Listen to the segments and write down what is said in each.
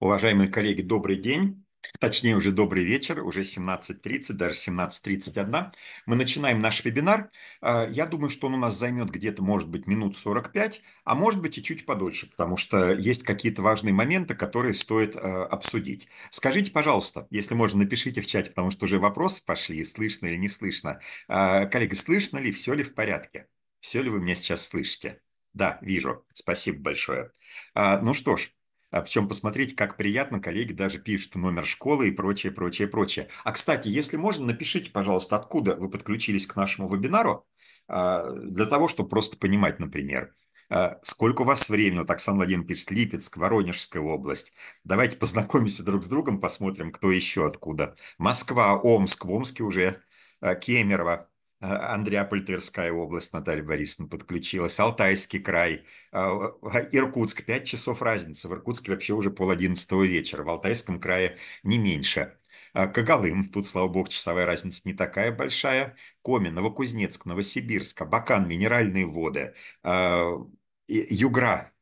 Уважаемые коллеги, добрый день. Точнее, уже добрый вечер, уже 17.30, даже 17.31. Мы начинаем наш вебинар. А, я думаю, что он у нас займет где-то, может быть, минут 45, а может быть и чуть подольше, потому что есть какие-то важные моменты, которые стоит а, обсудить. Скажите, пожалуйста, если можно, напишите в чате, потому что уже вопросы пошли, слышно или не слышно. А, коллеги, слышно ли, все ли в порядке? Все ли вы меня сейчас слышите? Да, вижу. Спасибо большое. Ну что ж, а причем посмотреть, как приятно, коллеги даже пишут номер школы и прочее, прочее, прочее. А, кстати, если можно, напишите, пожалуйста, откуда вы подключились к нашему вебинару, а, для того, чтобы просто понимать, например, а, сколько у вас времени. Вот Оксана Владимировна пишет, Липецк, Воронежская область. Давайте познакомимся друг с другом, посмотрим, кто еще откуда. Москва, Омск, в Омске уже а, Кемерово, а, Андреаполь, Тверская область, Наталья Борисовна подключилась, Алтайский край, а, а, Иркутск, 5 часов разница, в Иркутске вообще уже пол одиннадцатого вечера, в Алтайском крае не меньше. Кагалым, тут, слава богу, часовая разница не такая большая, Коми, Новокузнецк, Новосибирск, Бакан, Минеральные воды, Югра,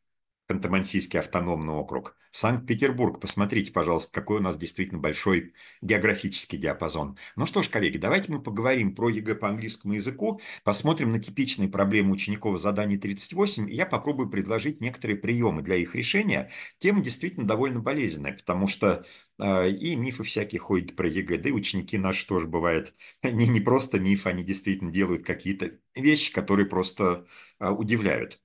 Кантамансийский автономный округ, Санкт-Петербург. Посмотрите, пожалуйста, какой у нас действительно большой географический диапазон. Ну что ж, коллеги, давайте мы поговорим про ЕГЭ по английскому языку, посмотрим на типичные проблемы учеников задания 38, и я попробую предложить некоторые приемы для их решения. Тема действительно довольно болезненная, потому что э, и мифы всякие ходят про ЕГЭ, да и ученики наши тоже бывает. Они не просто мифы, они действительно делают какие-то вещи, которые просто э, удивляют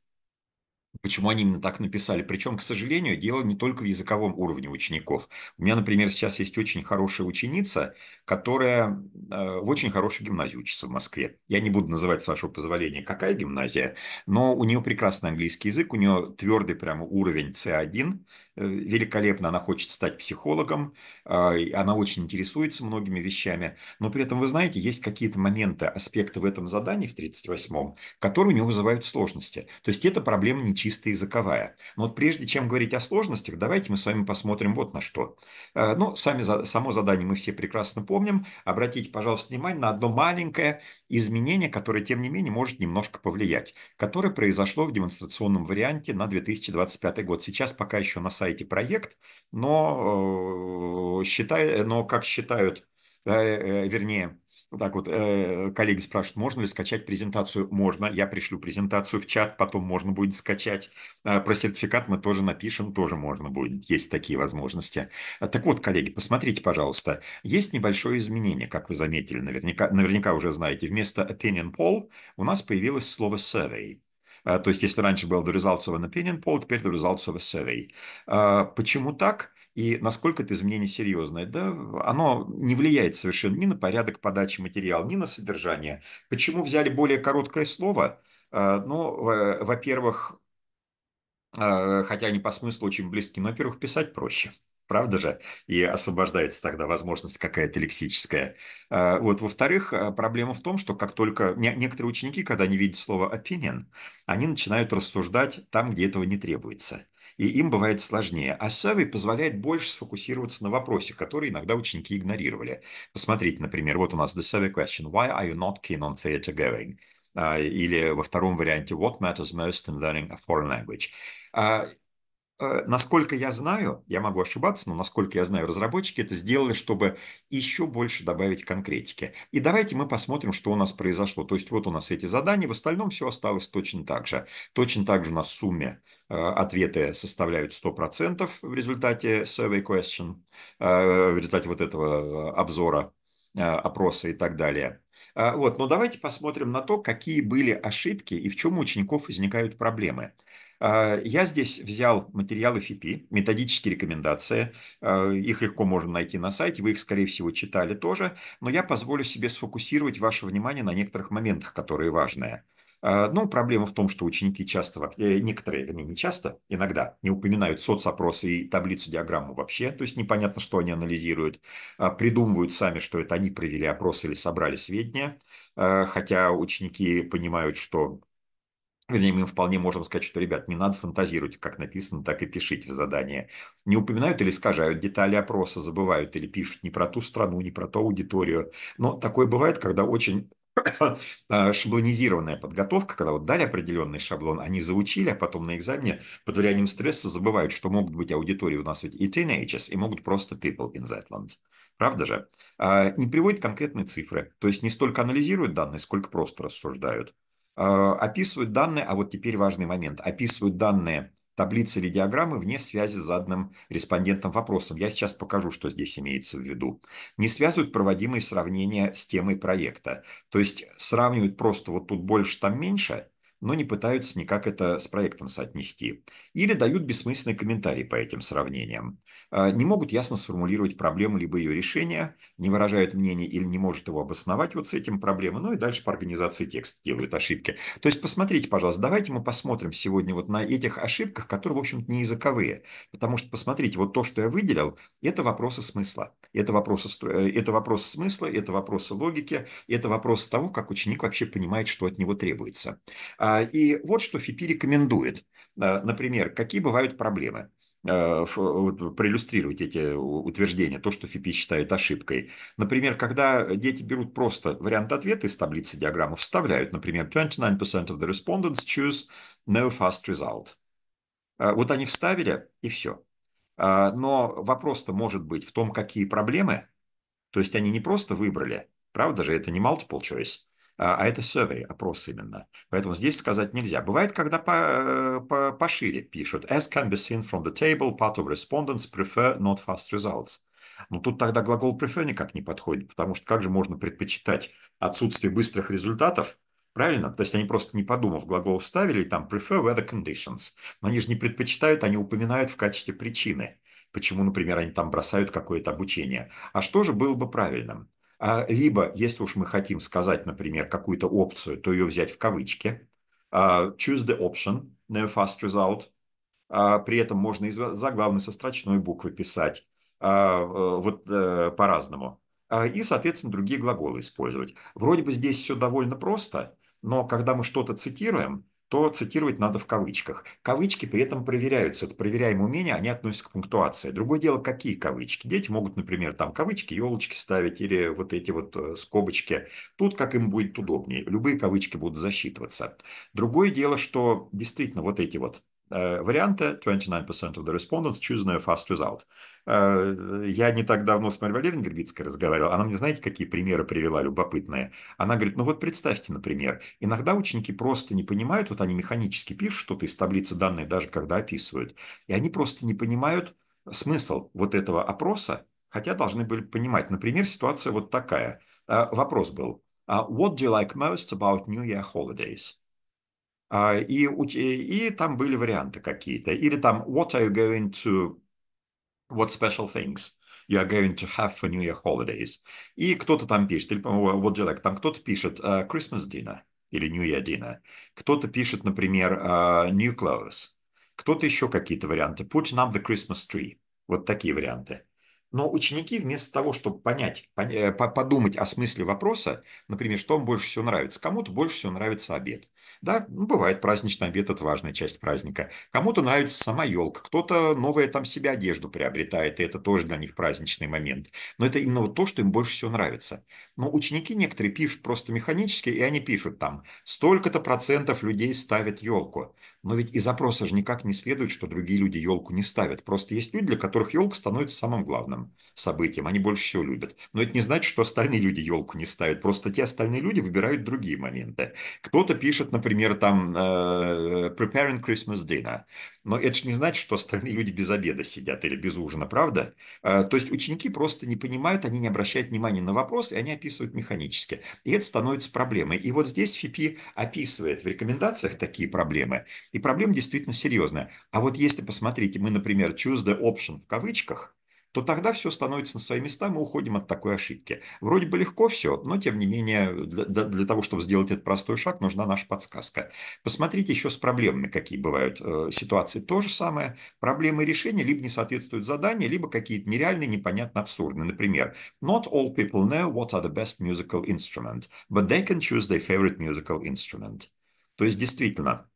почему они именно так написали. Причем, к сожалению, дело не только в языковом уровне учеников. У меня, например, сейчас есть очень хорошая ученица, которая э, в очень хорошей гимназии учится в Москве. Я не буду называть, с вашего позволения, какая гимназия, но у нее прекрасный английский язык, у нее твердый прямо уровень C1, Э, великолепно она хочет стать психологом, а, она очень интересуется многими вещами, но при этом, вы знаете, есть какие-то моменты, аспекты в этом задании, в 38-м, которые у нее вызывают сложности. То есть это проблема не чисто языковая. Но вот прежде чем говорить о сложностях, давайте мы с вами посмотрим вот на что. Э, ну, сами, само задание мы все прекрасно помним. Обратите, пожалуйста, внимание на одно маленькое изменение, которое, тем не менее, может немножко повлиять, которое произошло в демонстрационном варианте на 2025 год. Сейчас пока еще на сайте сайте проект, но, э, считай, но как считают, э, э, вернее, так вот, коллеги спрашивают, можно ли скачать презентацию? Можно, я пришлю презентацию в чат, потом можно будет скачать. А про сертификат мы тоже напишем, тоже можно будет, есть такие возможности. А так вот, коллеги, посмотрите, пожалуйста, есть небольшое изменение, как вы заметили, наверняка, наверняка уже знаете. Вместо opinion poll у нас появилось слово survey. А, то есть, если раньше был the results of an opinion poll, теперь the results of a survey. Почему так? И насколько это изменение серьезное? Да, оно не влияет совершенно ни на порядок подачи материала, ни на содержание. Почему взяли более короткое слово? А, ну, во-первых, а, хотя они по смыслу очень близки, но, во-первых, писать проще правда же? И освобождается тогда возможность какая-то лексическая. А, вот, во-вторых, а, проблема в том, что как только некоторые ученики, когда они видят слово opinion, они начинают рассуждать там, где этого не требуется и им бывает сложнее. А survey позволяет больше сфокусироваться на вопросе, который иногда ученики игнорировали. Посмотрите, например, вот у нас the survey question, why are you not keen on theater going? А, или во втором варианте, what matters most in learning a foreign language? Э, насколько я знаю, я могу ошибаться, но насколько я знаю, разработчики это сделали, чтобы еще больше добавить конкретики. И давайте мы посмотрим, что у нас произошло. То есть вот у нас эти задания, в остальном все осталось точно так же. Точно так же у нас сумме э, ответы составляют 100% в результате survey question, э, в результате вот этого обзора опроса и так далее. Вот, но давайте посмотрим на то, какие были ошибки и в чем у учеников возникают проблемы. А, я здесь взял материалы ФИПИ, методические рекомендации. А, их легко можно найти на сайте, вы их, скорее всего, читали тоже. Но я позволю себе сфокусировать ваше внимание на некоторых моментах, которые важные. А, ну, проблема в том, что ученики часто, э, некоторые, они не часто, иногда не упоминают соцопросы и таблицу диаграмму вообще, то есть непонятно, что они анализируют, придумывают сами, что это они провели опрос или собрали сведения, хотя ученики понимают, что Вернее, мы вполне можем сказать, что, ребят, не надо фантазировать, как написано, так и пишите в задании. Не упоминают или скажают детали опроса, забывают или пишут не про ту страну, не про ту аудиторию. Но такое бывает, когда очень а, шаблонизированная подготовка, когда вот дали определенный шаблон, они заучили, а потом на экзамене под влиянием стресса забывают, что могут быть аудитории у нас ведь и teenagers, и могут просто people in that land. Правда же? А, не приводят конкретные цифры, то есть не столько анализируют данные, сколько просто рассуждают. А, описывают данные, а вот теперь важный момент, описывают данные таблицы или диаграммы вне связи с заданным респондентом вопросом. Я сейчас покажу, что здесь имеется в виду. Не связывают проводимые сравнения с темой проекта. То есть сравнивают просто вот тут больше, там меньше, но не пытаются никак это с проектом соотнести. Или дают бессмысленные комментарии по этим сравнениям. А, не могут ясно сформулировать проблему либо ее решение, не выражают мнение или не может его обосновать вот с этим проблемой, ну и дальше по организации текста делают ошибки. То есть посмотрите, пожалуйста, давайте мы посмотрим сегодня вот на этих ошибках, которые, в общем-то, не языковые, потому что, посмотрите, вот то, что я выделил, это вопросы смысла, это вопросы, э, это вопросы смысла, это вопросы логики, это вопрос того, как ученик вообще понимает, что от него требуется. А, и вот что ФИПИ рекомендует. А, например, какие бывают проблемы – Э, проиллюстрировать эти утверждения, то, что ФИПИ считает ошибкой. Например, когда дети берут просто вариант ответа из таблицы диаграммы, вставляют, например, 29% of the respondents choose no fast result. Э, вот они вставили, и все. Э, но вопрос-то может быть в том, какие проблемы. То есть они не просто выбрали, правда же, это не multiple choice. А, а это survey, опрос именно. Поэтому здесь сказать нельзя. Бывает, когда по, э, по, пошире пишут. As can be seen from the table, part of respondents prefer not fast results. Но ну, тут тогда глагол prefer никак не подходит, потому что как же можно предпочитать отсутствие быстрых результатов, правильно? То есть они просто не подумав глагол вставили, там prefer weather conditions. Но они же не предпочитают, они упоминают в качестве причины, почему, например, они там бросают какое-то обучение. А что же было бы правильным? А, либо, если уж мы хотим сказать, например, какую-то опцию, то ее взять в кавычки, а, choose the option, no fast result, а, при этом можно и заглавный со строчной буквы писать, э, вот э, по-разному. И, соответственно, другие глаголы использовать. Вроде бы здесь все довольно просто, но когда мы что-то цитируем, то цитировать надо в кавычках. Кавычки при этом проверяются. Это проверяемые умения, они относятся к пунктуации. Другое дело, какие кавычки. Дети могут, например, там кавычки, елочки ставить или вот эти вот э, скобочки. Тут как им будет удобнее. Любые кавычки будут засчитываться. Другое дело, что действительно вот эти вот э, варианты 29% of the respondents choose their fast result. Э, я не так давно с Марьей Валерьевной Грибицкой разговаривал. Она мне, знаете, какие примеры привела любопытные? Она говорит, ну вот представьте, например, иногда ученики просто не понимают, вот они механически пишут что-то из таблицы данные, даже когда описывают, и они просто не понимают смысл вот этого опроса, хотя должны были понимать. Например, ситуация вот такая. Э, вопрос был, а what do you like most about New Year holidays? А, и, и там были варианты какие-то. Или там, what are you going to what special things you are going to have for New Year holidays. И кто-то там пишет, или, вот like, там кто-то пишет uh, Christmas dinner или New Year dinner. Кто-то пишет, например, uh, new clothes. Кто-то еще какие-то варианты. Put up the Christmas tree. Вот такие варианты. Но ученики вместо того, чтобы понять, э, подумать о смысле вопроса, например, что им больше всего нравится, кому-то больше всего нравится обед. Да, ну, бывает праздничный обед, это важная часть праздника. Кому-то нравится сама елка, кто-то новая там себе одежду приобретает, и это тоже для них праздничный момент. Но это именно то, что им больше всего нравится. Но ученики некоторые пишут просто механически, и они пишут там, столько-то процентов людей ставят елку. Но ведь из запроса же никак не следует, что другие люди елку не ставят. Просто есть люди, для которых елка становится самым главным событиям, они больше всего любят. Но это не значит, что остальные люди елку не ставят, просто те остальные люди выбирают другие моменты. Кто-то пишет, например, там э, «preparing Christmas dinner», но это же не значит, что остальные люди без обеда сидят или без ужина, правда? А, то есть ученики просто не понимают, они не обращают внимания на вопрос, и они описывают механически. И это становится проблемой. И вот здесь ФИПИ описывает в рекомендациях такие проблемы. И проблема действительно серьезная. А вот если, посмотрите, мы, например, choose the option в кавычках – то тогда все становится на свои места, мы уходим от такой ошибки. Вроде бы легко все, но тем не менее для, для того, чтобы сделать этот простой шаг, нужна наша подсказка. Посмотрите еще с проблемами, какие бывают э, ситуации. То же самое, проблемы и решения либо не соответствуют заданию, либо какие-то нереальные, непонятно абсурдные. Например, not all people know what are the best musical instrument, but they can choose their favorite musical instrument. То есть действительно,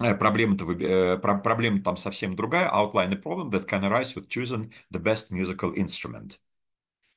Э, проблема-то э, проблема там совсем другая. Outline the problem that can arise with choosing the best musical instrument.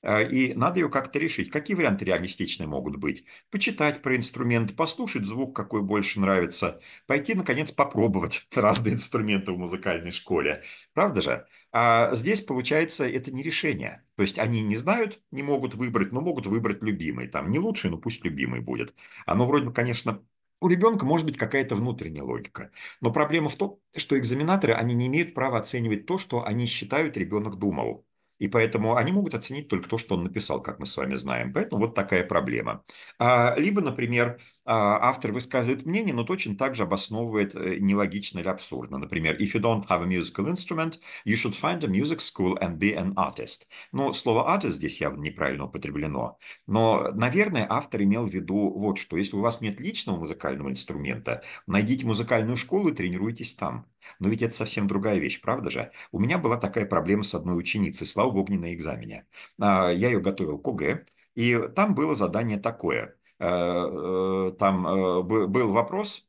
Э, и надо ее как-то решить. Какие варианты реалистичные могут быть? Почитать про инструмент, послушать звук, какой больше нравится, пойти, наконец, попробовать разные инструменты в музыкальной школе. Правда же? А здесь, получается, это не решение. То есть они не знают, не могут выбрать, но могут выбрать любимый. Там не лучший, но пусть любимый будет. Оно вроде бы, конечно, у ребенка может быть какая-то внутренняя логика. Но проблема в том, что экзаменаторы, они не имеют права оценивать то, что они считают ребенок думал. И поэтому они могут оценить только то, что он написал, как мы с вами знаем. Поэтому вот такая проблема. А, либо, например, а, автор высказывает мнение, но точно так же обосновывает э, нелогично или абсурдно. Например, if you don't have a musical instrument, you should find a music school and be an artist. Ну, слово artist здесь явно неправильно употреблено. Но, наверное, автор имел в виду вот что. Если у вас нет личного музыкального инструмента, найдите музыкальную школу и тренируйтесь там. Но ведь это совсем другая вещь, правда же? У меня была такая проблема с одной ученицей, слава богу, не на экзамене. А, я ее готовил к ОГЭ, и там было задание такое. Э, э, там э, был вопрос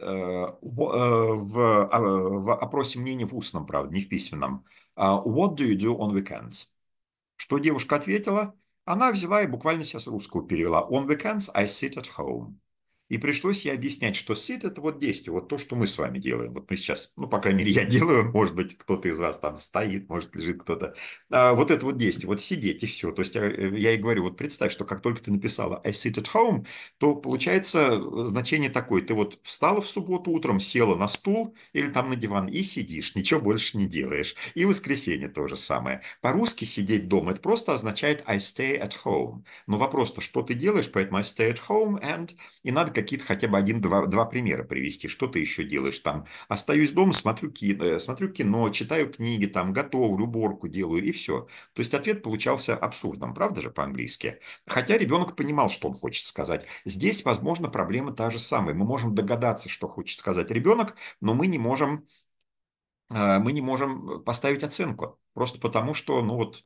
а, в опросе мнений в устном, правда, не в письменном. А, What do you do on weekends? Что девушка ответила? Она взяла и буквально сейчас русскую перевела. On weekends I sit at home. И пришлось ей объяснять, что сид – это вот действие, вот то, что мы с вами делаем. Вот мы сейчас, ну, по крайней мере, я делаю, может быть, кто-то из вас там стоит, может, лежит кто-то. А, вот это вот действие, вот сидеть и все. То есть э, э, я ей говорю, вот представь, что как только ты написала «I sit at home», то получается э, значение такое. Ты вот встала в субботу утром, села на стул или там на диван и сидишь, ничего больше не делаешь. И воскресенье то же самое. По-русски «сидеть дома» – это просто означает «I stay at home». Но вопрос-то, что ты делаешь, поэтому «I stay at home» and... И надо какие-то хотя бы один-два два примера привести, что ты еще делаешь там. Остаюсь дома, смотрю кино, э, смотрю кино, читаю книги, там готовлю, уборку делаю и все. То есть ответ получался абсурдным, правда же по-английски? Хотя ребенок понимал, что он хочет сказать. Здесь, возможно, проблема та же самая. Мы можем догадаться, что хочет сказать ребенок, но мы не можем э, мы не можем э, поставить оценку. Просто потому, что ну вот,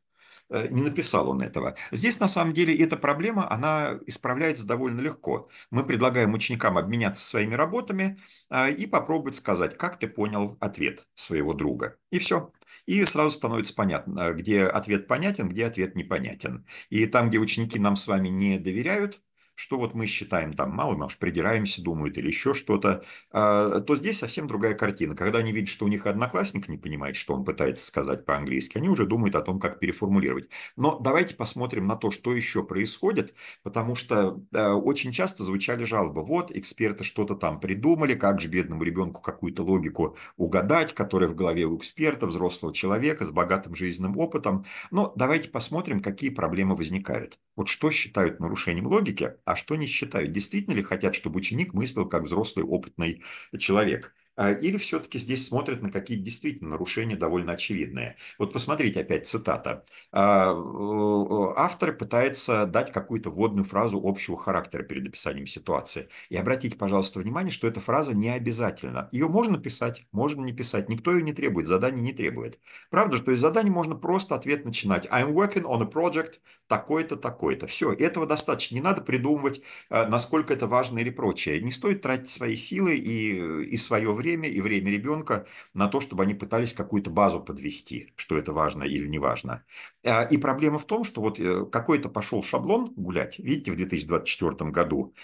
Э, не написал он этого. Здесь, на самом деле, эта проблема, она исправляется довольно легко. Мы предлагаем ученикам обменяться своими работами а, и попробовать сказать, как ты понял ответ своего друга. И все. И сразу становится понятно, где ответ понятен, где ответ непонятен. И там, где ученики нам с вами не доверяют, что вот мы считаем там малым, аж придираемся, думают или еще что-то, а, то здесь совсем другая картина. Когда они видят, что у них одноклассник не понимает, что он пытается сказать по-английски, они уже думают о том, как переформулировать. Но давайте посмотрим на то, что еще происходит, потому что э, очень часто звучали жалобы. Вот, эксперты что-то там придумали, как же бедному ребенку какую-то логику угадать, которая в голове у эксперта, взрослого человека с богатым жизненным опытом. Но давайте посмотрим, какие проблемы возникают. Вот что считают нарушением логики – а что не считают. Действительно ли хотят, чтобы ученик мыслил как взрослый опытный человек? А, или все-таки здесь смотрят на какие то действительно нарушения довольно очевидные. Вот посмотрите опять цитата. А, э, автор пытается дать какую-то вводную фразу общего характера перед описанием ситуации. И обратите, пожалуйста, внимание, что эта фраза не обязательна. Ее можно писать, можно не писать. Никто ее не требует, задание не требует. Правда, что из задания можно просто ответ начинать. I'm working on a project такой-то, такой-то. Все, этого достаточно. Не надо придумывать, э, насколько это важно или прочее. Не стоит тратить свои силы и, э, и свое время, и время ребенка на то, чтобы они пытались какую-то базу подвести, что это важно или не важно. Э, и проблема в том, что вот какой-то пошел шаблон гулять, видите, в 2024 году,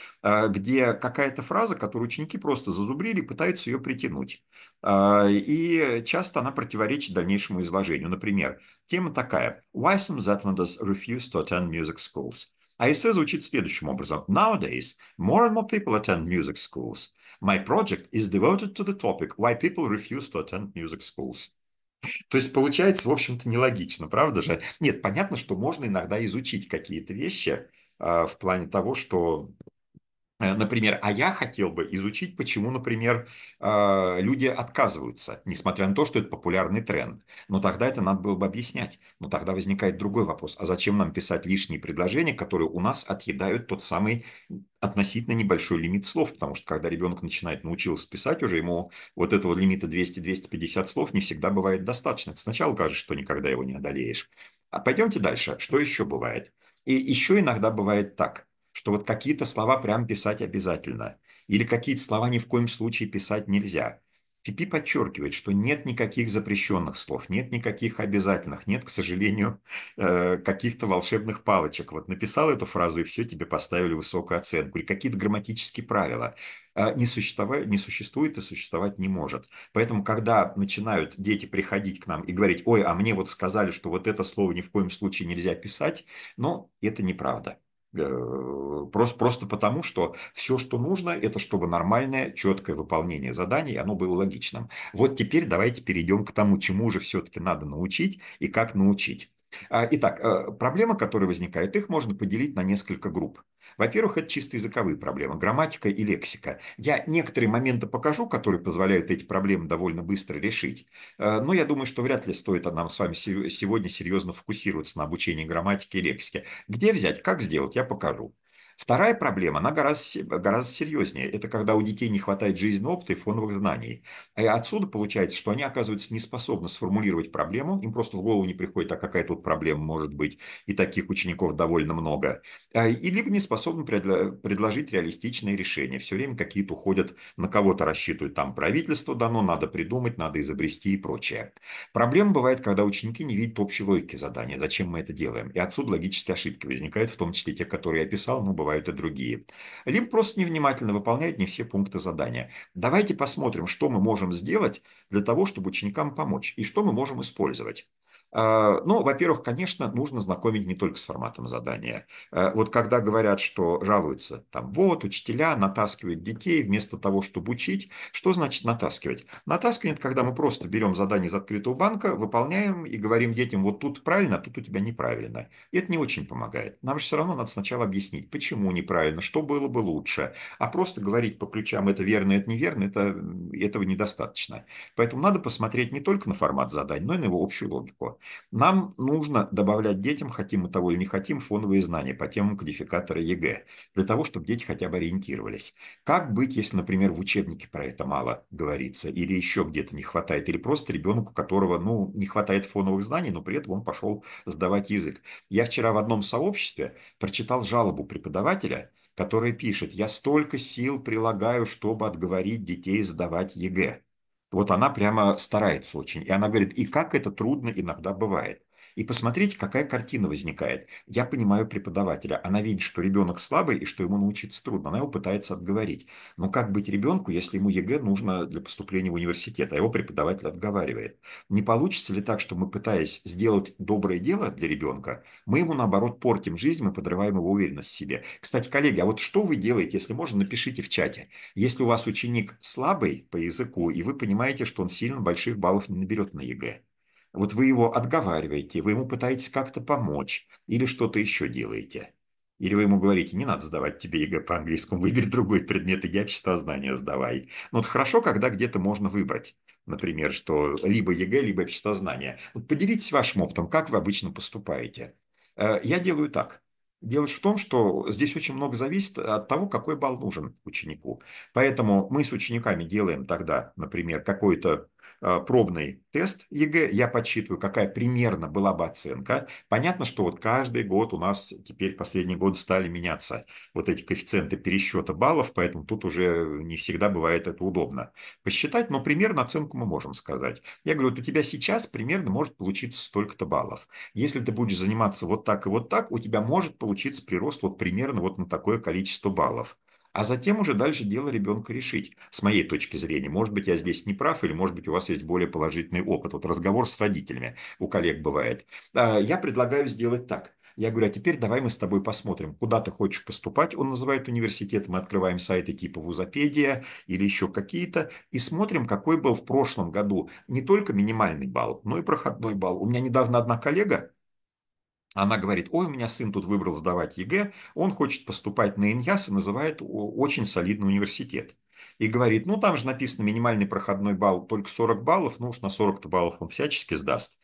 где какая-то фраза, которую ученики просто зазубрили, пытаются ее притянуть. А, и часто она противоречит дальнейшему изложению. Например, тема такая «Why some Zetlanders refuse to attend music schools?» А эссе звучит следующим образом. Nowadays, more and more people attend music schools. My project is devoted to the topic why people refuse to attend music schools. То есть получается, в общем-то, нелогично, правда же? Нет, понятно, что можно иногда изучить какие-то вещи э, в плане того, что Э, например, а я хотел бы изучить, почему, например, а, люди отказываются, несмотря на то, что это популярный тренд. Но тогда это надо было бы объяснять. Но тогда возникает другой вопрос. А зачем нам писать лишние предложения, которые у нас отъедают тот самый относительно небольшой лимит слов, потому что когда ребенок начинает научился писать, уже ему вот этого лимита 200-250 слов не всегда бывает достаточно. Сначала кажется, что никогда его не одолеешь. А пойдемте дальше. Что еще бывает? И еще иногда бывает так – что вот какие-то слова прям писать обязательно, или какие-то слова ни в коем случае писать нельзя. Пипи подчеркивает, что нет никаких запрещенных слов, нет никаких обязательных, нет, к сожалению, э, каких-то волшебных палочек. Вот написал эту фразу, и все, тебе поставили высокую оценку. Или какие-то грамматические правила. А не, существует, не существует и существовать не может. Поэтому, когда начинают дети приходить к нам и говорить, ой, а мне вот сказали, что вот это слово ни в коем случае нельзя писать, но это неправда. Э, просто, просто потому, что все, что нужно, это чтобы нормальное, четкое выполнение заданий, оно было логичным. Вот теперь давайте перейдем к тому, чему же все-таки надо научить и как научить. А, итак, э, проблемы, которые возникают, их можно поделить на несколько групп. Во-первых, это чисто языковые проблемы, грамматика и лексика. Я некоторые моменты покажу, которые позволяют эти проблемы довольно быстро решить. Э, но я думаю, что вряд ли стоит нам с вами сегодня серьезно фокусироваться на обучении грамматики и лексики. Где взять, как сделать, я покажу. Вторая проблема, она гораздо, гораздо серьезнее. Это когда у детей не хватает жизненного опыта и фоновых знаний. И отсюда получается, что они оказываются не способны сформулировать проблему, им просто в голову не приходит, а какая тут проблема может быть, и таких учеников довольно много. А, и либо не способны предложить реалистичные решения. Все время какие-то уходят, на кого-то рассчитывают, там правительство дано, надо придумать, надо изобрести и прочее. Проблема бывает, когда ученики не видят общей логики задания, зачем мы это делаем. И отсюда логические ошибки возникают, в том числе те, которые я описал, но ну, бывают бывают и другие. Либо просто невнимательно выполняют не все пункты задания. Давайте посмотрим, что мы можем сделать для того, чтобы ученикам помочь и что мы можем использовать. А, ну, во-первых, конечно, нужно знакомить не только с форматом задания. А, вот когда говорят, что жалуются, там, вот, учителя натаскивают детей вместо того, чтобы учить, что значит натаскивать? Натаскивание – это когда мы просто берем задание из открытого банка, выполняем и говорим детям, вот тут правильно, а тут у тебя неправильно. И это не очень помогает. Нам же все равно надо сначала объяснить, почему неправильно, что было бы лучше. А просто говорить по ключам «это верно, это неверно», это, этого недостаточно. Поэтому надо посмотреть не только на формат задания, но и на его общую логику. Нам нужно добавлять детям, хотим мы того или не хотим, фоновые знания по темам кодификатора ЕГЭ, для того, чтобы дети хотя бы ориентировались. Как быть, если, например, в учебнике про это мало говорится, или еще где-то не хватает, или просто ребенок, у которого ну, не хватает фоновых знаний, но при этом он пошел сдавать язык. Я вчера в одном сообществе прочитал жалобу преподавателя, которая пишет, я столько сил прилагаю, чтобы отговорить детей сдавать ЕГЭ. Вот она прямо старается очень. И она говорит, и как это трудно иногда бывает. И посмотрите, какая картина возникает. Я понимаю преподавателя. Она видит, что ребенок слабый и что ему научиться трудно. Она его пытается отговорить. Но как быть ребенку, если ему ЕГЭ нужно для поступления в университет, а его преподаватель отговаривает? Не получится ли так, что мы, пытаясь сделать доброе дело для ребенка, мы ему, наоборот, портим жизнь, мы подрываем его уверенность в себе? Кстати, коллеги, а вот что вы делаете, если можно, напишите в чате. Если у вас ученик слабый по языку, и вы понимаете, что он сильно больших баллов не наберет на ЕГЭ, вот вы его отговариваете, вы ему пытаетесь как-то помочь или что-то еще делаете. Или вы ему говорите, не надо сдавать тебе ЕГЭ по английскому, выбери другой предмет, иди знания сдавай. Ну, вот хорошо, когда где-то можно выбрать. Например, что либо ЕГЭ, либо обществознание. Вот поделитесь вашим опытом, как вы обычно поступаете. Э, я делаю так. Дело в том, что здесь очень много зависит от того, какой балл нужен ученику. Поэтому мы с учениками делаем тогда, например, какой-то а, пробный тест ЕГЭ, я подсчитываю, какая примерно была бы оценка. Понятно, что вот каждый год у нас теперь последний год стали меняться вот эти коэффициенты пересчета баллов, поэтому тут уже не всегда бывает это удобно посчитать, но примерно оценку мы можем сказать. Я говорю, вот у тебя сейчас примерно может получиться столько-то баллов. Если ты будешь заниматься вот так и вот так, у тебя может получиться прирост вот примерно вот на такое количество баллов а затем уже дальше дело ребенка решить. С моей точки зрения, может быть, я здесь не прав, или может быть, у вас есть более положительный опыт. Вот разговор с родителями у коллег бывает. А, я предлагаю сделать так. Я говорю, а теперь давай мы с тобой посмотрим, куда ты хочешь поступать. Он называет университет, мы открываем сайты типа Вузопедия или еще какие-то, и смотрим, какой был в прошлом году не только минимальный балл, но и проходной балл. У меня недавно одна коллега, она говорит, ой, у меня сын тут выбрал сдавать ЕГЭ, он хочет поступать на ИНЯС и называет очень солидный университет. И говорит, ну там же написано минимальный проходной балл только 40 баллов, ну уж на 40 баллов он всячески сдаст.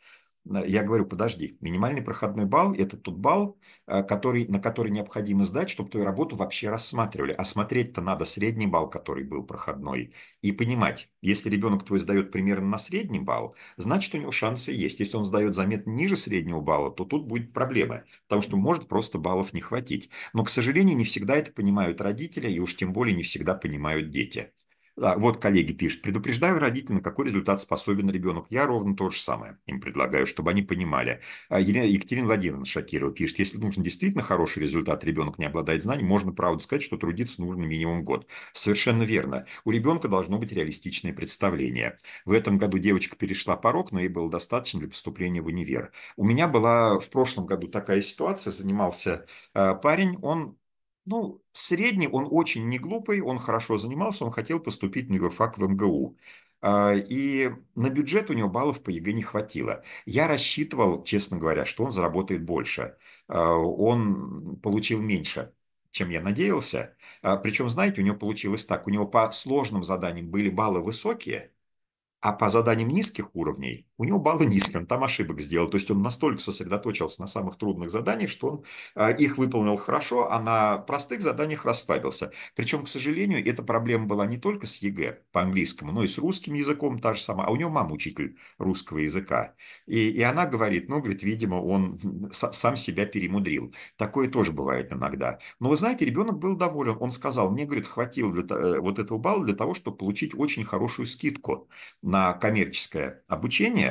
Э, я говорю, подожди, минимальный проходной балл – это тот балл, э, который, на который необходимо сдать, чтобы твою работу вообще рассматривали. А смотреть-то надо средний балл, который был проходной, и понимать, если ребенок твой сдает примерно на средний балл, значит, у него шансы есть. Если он сдает заметно ниже среднего балла, то тут будет проблема, потому что может просто баллов не хватить. Но, к сожалению, не всегда это понимают родители, и уж тем более не всегда понимают дети. Да, вот коллеги пишут, предупреждаю родителей, на какой результат способен ребенок. Я ровно то же самое им предлагаю, чтобы они понимали. А, Екатерина Владимировна Шакирова пишет, если нужен действительно хороший результат, ребенок не обладает знанием, можно правду сказать, что трудиться нужно минимум год. Совершенно верно. У ребенка должно быть реалистичное представление. В этом году девочка перешла порог, но ей было достаточно для поступления в универ. У меня была в прошлом году такая ситуация, занимался а, парень, он ну, средний, он очень не глупый, он хорошо занимался, он хотел поступить на юрфак в МГУ. А, и на бюджет у него баллов по ЕГЭ не хватило. Я рассчитывал, честно говоря, что он заработает больше. А, он получил меньше чем я надеялся. А, Причем, знаете, у него получилось так. У него по сложным заданиям были баллы высокие, а по заданиям низких уровней у него баллы низкие, он там ошибок сделал. То есть он настолько сосредоточился на самых трудных заданиях, что он а, их выполнил хорошо, а на простых заданиях расслабился. Причем, к сожалению, эта проблема была не только с ЕГЭ по английскому, но и с русским языком та же самая. А у него мама учитель русского языка. И, и она говорит, ну, говорит, видимо, он сам себя перемудрил. Такое тоже бывает иногда. Но вы знаете, ребенок был доволен. Он сказал, мне, говорит, хватило для, э, вот этого балла для того, чтобы получить очень хорошую скидку на коммерческое обучение,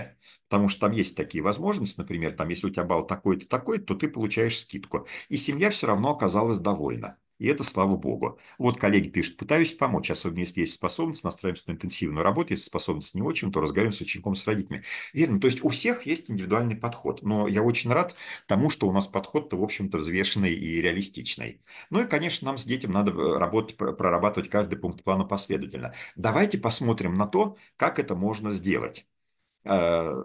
потому что там есть такие возможности, например, там если у тебя балл такой-то, такой, то ты получаешь скидку. И семья все равно оказалась довольна. И это слава богу. Вот коллеги пишут, пытаюсь помочь, особенно если есть способность, настраиваемся на интенсивную работу, если способность не очень, то разговариваем с учеником, с родителями. Верно, ну, то есть у всех есть индивидуальный подход, но я очень рад тому, что у нас подход-то, в общем-то, взвешенный и реалистичный. Ну и, конечно, нам с детям надо э, работать, прорабатывать каждый пункт плана последовательно. Давайте посмотрим на то, как это можно сделать. Э,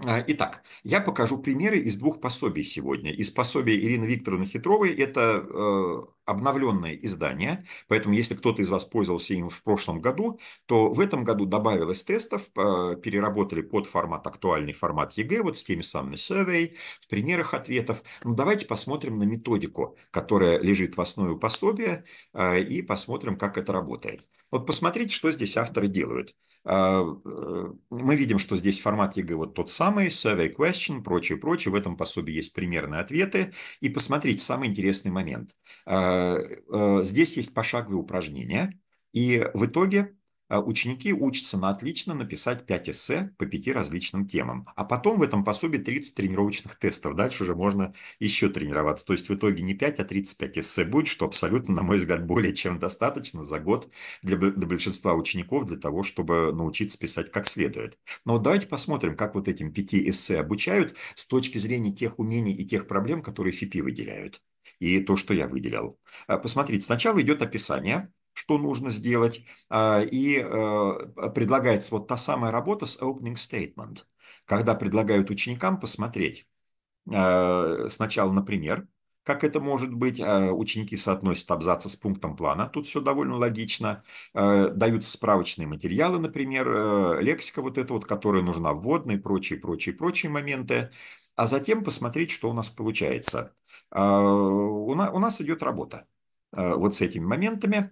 э, итак, я покажу примеры из двух пособий сегодня. Из пособия Ирины Викторовны Хитровой это э, обновленное издание, поэтому если кто-то из вас пользовался им в прошлом году, то в этом году добавилось тестов, э, переработали под формат актуальный формат ЕГЭ, вот с теми самыми survey, в примерах ответов. Ну, давайте посмотрим на методику, которая лежит в основе пособия, э, и посмотрим, как это работает. Вот посмотрите, что здесь авторы делают. А, э, мы видим, что здесь формат ЕГЭ вот тот самый, survey question, прочее, прочее. В этом пособии есть примерные ответы. И посмотрите, самый интересный момент. А, э, здесь есть пошаговые упражнения. И в итоге а ученики учатся на отлично написать 5 эссе по 5 различным темам. А потом в этом пособии 30 тренировочных тестов. Дальше уже можно еще тренироваться. То есть в итоге не 5, а 35 эссе будет, что абсолютно, на мой взгляд, более чем достаточно за год для, для большинства учеников для того, чтобы научиться писать как следует. Но вот давайте посмотрим, как вот этим 5 эссе обучают с точки зрения тех умений и тех проблем, которые ФИПИ выделяют и то, что я выделял. А, посмотрите, сначала идет описание, что нужно сделать, э, и э, предлагается вот та самая работа с opening statement, когда предлагают ученикам посмотреть э, сначала, например, как это может быть? Ученики соотносят абзацы с пунктом плана. Тут все довольно логично. Даются справочные материалы, например, лексика вот эта вот, которая нужна вводной, прочие, прочие, прочие моменты. А затем посмотреть, что у нас получается. У нас идет работа вот с этими моментами.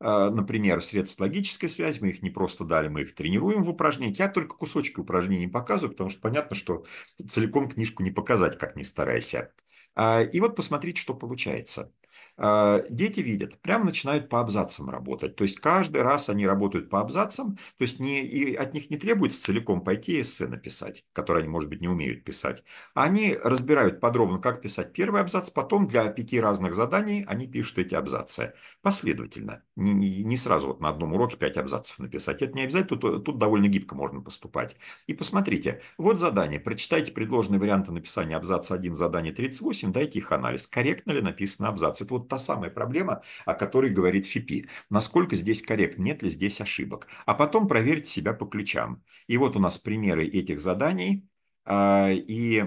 А, например, средств логической связи, мы их не просто дали, мы их тренируем в упражнениях. Я только кусочки упражнений показываю, потому что понятно, что целиком книжку не показать, как ни старайся. А, и вот посмотрите, что получается. Э, дети видят, прямо начинают по абзацам работать. То есть каждый раз они работают по абзацам, то есть не, и от них не требуется целиком пойти эссе написать, которые они, может быть, не умеют писать. Они разбирают подробно, как писать первый абзац, потом для пяти разных заданий они пишут эти абзацы последовательно. Не, не, не сразу вот на одном уроке пять абзацев написать. Это не обязательно, тут, тут довольно гибко можно поступать. И посмотрите, вот задание, прочитайте предложенные варианты написания абзаца 1, задание 38, дайте их анализ. Корректно ли написан абзац? Это вот та самая проблема, о которой говорит ФИПИ. Насколько здесь корректно, нет ли здесь ошибок. А потом проверьте себя по ключам. И вот у нас примеры этих заданий. А, и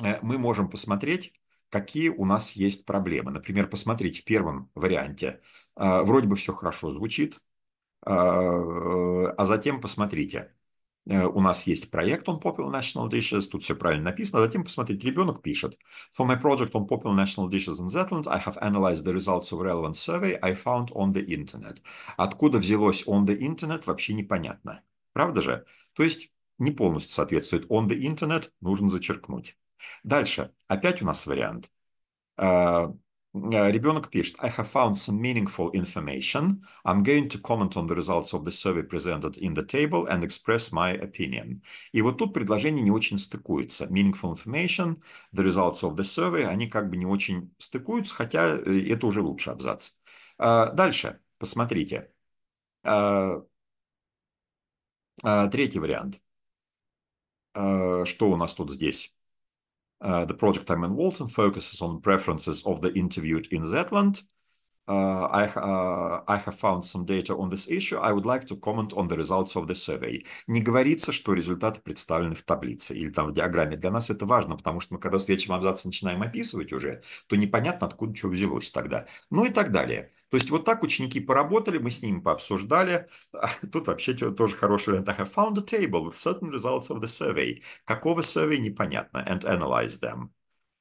э, мы можем посмотреть, какие у нас есть проблемы. Например, посмотрите в первом варианте. А, вроде бы все хорошо звучит, а, э, а затем посмотрите. Э, у нас есть проект on popular national dishes, тут все правильно написано. Затем посмотрите, ребенок пишет. For my project on popular national dishes in Zetland, I have analyzed the results of relevant survey I found on the internet. Откуда взялось on the internet, вообще непонятно. Правда же? То есть не полностью соответствует on the internet, нужно зачеркнуть. Дальше. Опять у нас вариант. Э, ребенок пишет «I have found some meaningful information. I'm going to comment on the results of the survey presented in the table and express my opinion». И вот тут предложение не очень стыкуется. Meaningful information, the results of the survey, они как бы не очень стыкуются, хотя это уже лучше абзац. Дальше, посмотрите. Третий вариант. Что у нас тут здесь? Uh, the project I'm involved in focuses on preferences of the interviewed in Zetland. Uh, I, uh, I have found some data on this issue. I would like to comment on the results of the survey. Не говорится, что результаты представлены в таблице или там в диаграмме. Для нас это важно, потому что мы, когда в следующем абзаце начинаем описывать уже, то непонятно, откуда что взялось тогда. Ну и так далее. То есть вот так ученики поработали, мы с ними пообсуждали. А тут вообще тоже хороший вариант. I have found a table with certain results of the survey. Какого survey, непонятно. And analyze them.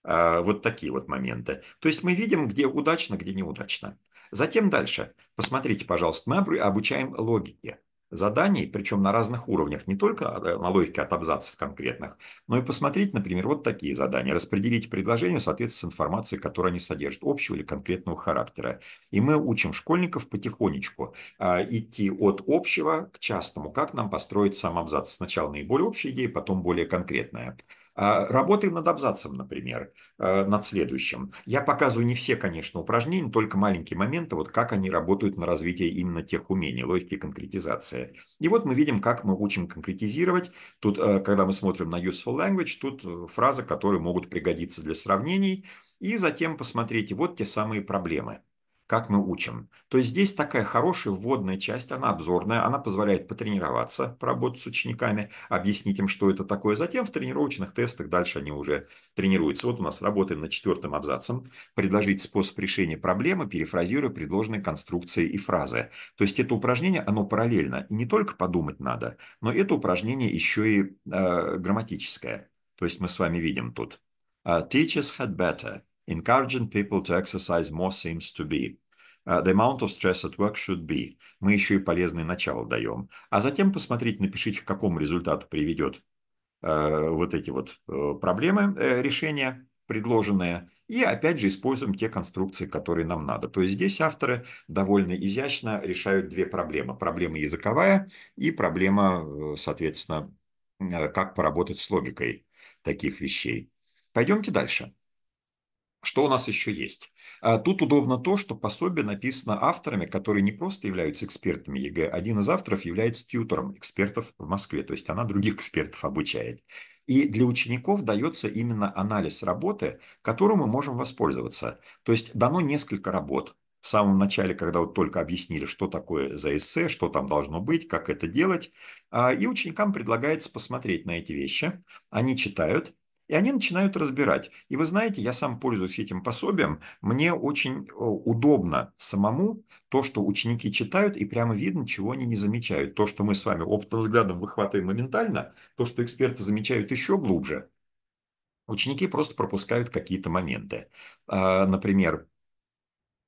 А, вот такие вот моменты. То есть мы видим, где удачно, где неудачно. Затем дальше. Посмотрите, пожалуйста, мы обучаем логике заданий, причем на разных уровнях, не только на логике от абзацев конкретных, но и посмотреть, например, вот такие задания, распределить предложения в соответствии с информацией, которую они содержат, общего или конкретного характера. И мы учим школьников потихонечку а, идти от общего к частному, как нам построить сам абзац. Сначала наиболее общая идея, потом более конкретная. А, работаем над абзацем, например, э, над следующим. Я показываю не все, конечно, упражнения, только маленькие моменты, вот как они работают на развитие именно тех умений, логики конкретизации. И вот мы видим, как мы учим конкретизировать. Тут, э, когда мы смотрим на useful language, тут э, фразы, которые могут пригодиться для сравнений. И затем посмотрите, вот те самые проблемы – как мы учим. То есть здесь такая хорошая вводная часть, она обзорная, она позволяет потренироваться, поработать с учениками, объяснить им, что это такое. Затем в тренировочных тестах дальше они уже тренируются. Вот у нас работаем над четвертым абзацем. Предложить способ решения проблемы, перефразируя предложенные конструкции и фразы. То есть это упражнение, оно параллельно. И не только подумать надо, но это упражнение еще и э, грамматическое. То есть мы с вами видим тут. Uh, teachers had better – Encouraging people to exercise more seems to be. Uh, the amount of stress at work should be. Мы еще и полезные начала даем. А затем посмотрите, напишите, к какому результату приведет э, вот эти вот э, проблемы, э, решения предложенные. И опять же используем те конструкции, которые нам надо. То есть здесь авторы довольно изящно решают две проблемы. Проблема языковая и проблема, э, соответственно, э, как поработать с логикой таких вещей. Пойдемте дальше. Что у нас еще есть? А тут удобно то, что пособие написано авторами, которые не просто являются экспертами ЕГЭ. Один из авторов является тьютором экспертов в Москве, то есть она других экспертов обучает. И для учеников дается именно анализ работы, которым мы можем воспользоваться. То есть дано несколько работ. В самом начале, когда вот только объяснили, что такое за эссе, что там должно быть, как это делать, а, и ученикам предлагается посмотреть на эти вещи. Они читают, и они начинают разбирать. И вы знаете, я сам пользуюсь этим пособием. Мне очень э, удобно самому то, что ученики читают, и прямо видно, чего они не замечают. То, что мы с вами опытным взглядом выхватываем моментально, то, что эксперты замечают еще глубже, ученики просто пропускают какие-то моменты. А, например,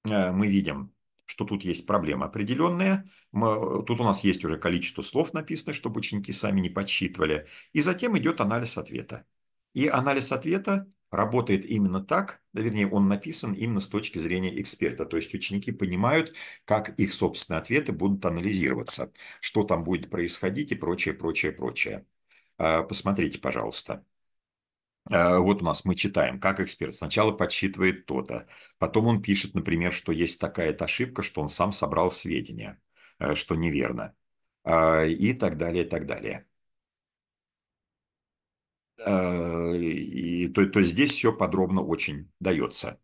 э, мы видим, что тут есть проблема определенная. Мы, тут у нас есть уже количество слов написано, чтобы ученики сами не подсчитывали. И затем идет анализ ответа. И анализ ответа работает именно так, вернее, он написан именно с точки зрения эксперта. То есть ученики понимают, как их собственные ответы будут анализироваться, что там будет происходить и прочее, прочее, прочее. А, посмотрите, пожалуйста. А, вот у нас мы читаем, как эксперт сначала подсчитывает то-то, потом он пишет, например, что есть такая-то ошибка, что он сам собрал сведения, а, что неверно, и так далее, и так далее. Э, и, то, то здесь все подробно очень дается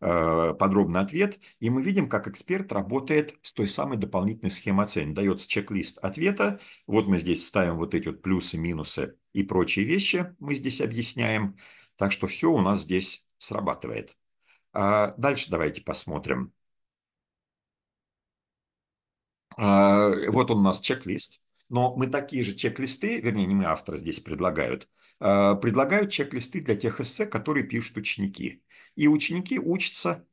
э, подробный ответ, и мы видим, как эксперт работает с той самой дополнительной схемой оценки. Дается чек-лист ответа, вот мы здесь ставим вот эти вот плюсы, минусы и прочие вещи, мы здесь объясняем, так что все у нас здесь срабатывает. А дальше давайте посмотрим. Э, вот он у нас чек-лист, но мы такие же чек-листы, вернее, не мы, а авторы здесь предлагают – Э, предлагают чек-листы для тех эссе, которые пишут ученики. И ученики учатся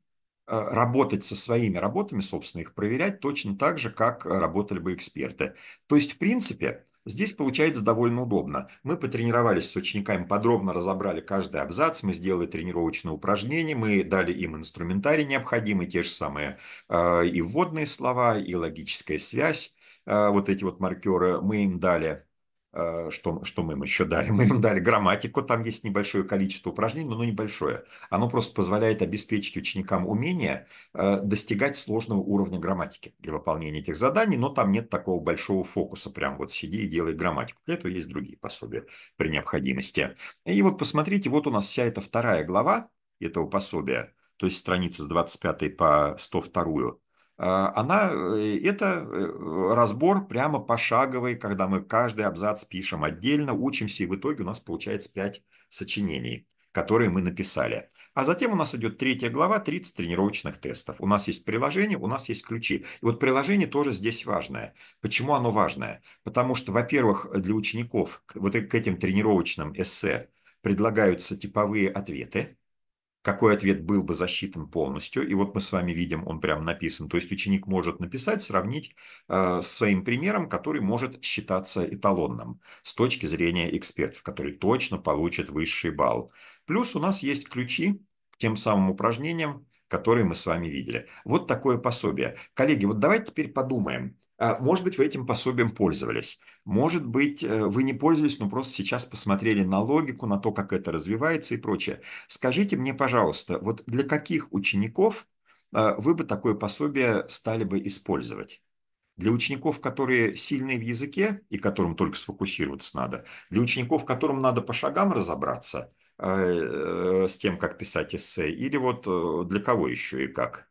э, работать со своими работами, собственно, их проверять точно так же, как работали бы эксперты. То есть, в принципе, Здесь получается довольно удобно. Мы потренировались с учениками, подробно разобрали каждый абзац, мы сделали тренировочные упражнения, мы дали им инструментарий необходимый, те же самые э, и вводные слова, и логическая связь, вот эти вот маркеры мы им дали Э, что, что мы им еще дали? Мы им дали грамматику, там есть небольшое количество упражнений, но небольшое. Оно просто позволяет обеспечить ученикам умение э, достигать сложного уровня грамматики для выполнения этих заданий, но там нет такого большого фокуса, прям вот сиди и делай грамматику. Для этого есть другие пособия при необходимости. И вот посмотрите, вот у нас вся эта вторая глава этого пособия, то есть страница с 25 по 102. А, она, э, это э, разбор прямо пошаговый, когда мы каждый абзац пишем отдельно, учимся, и в итоге у нас получается 5 сочинений, которые мы написали. А затем у нас идет третья глава, 30 тренировочных тестов. У нас есть приложение, у нас есть ключи. И вот приложение тоже здесь важное. Почему оно важное? Потому что, во-первых, для учеников вот к этим тренировочным эссе предлагаются типовые ответы, какой ответ был бы засчитан полностью. И вот мы с вами видим, он прям написан. То есть ученик может написать, сравнить э, с своим примером, который может считаться эталонным с точки зрения экспертов, который точно получит высший балл. Плюс у нас есть ключи к тем самым упражнениям, которые мы с вами видели. Вот такое пособие. Коллеги, вот давайте теперь подумаем. А, может быть, вы этим пособием пользовались. Может быть, э, вы не пользовались, но просто сейчас посмотрели на логику, на то, как это развивается и прочее. Скажите мне, пожалуйста, вот для каких учеников э, вы бы такое пособие стали бы использовать? Для учеников, которые сильные в языке и которым только сфокусироваться надо, для учеников, которым надо по шагам разобраться э, с тем, как писать эссе, или вот для кого еще и как?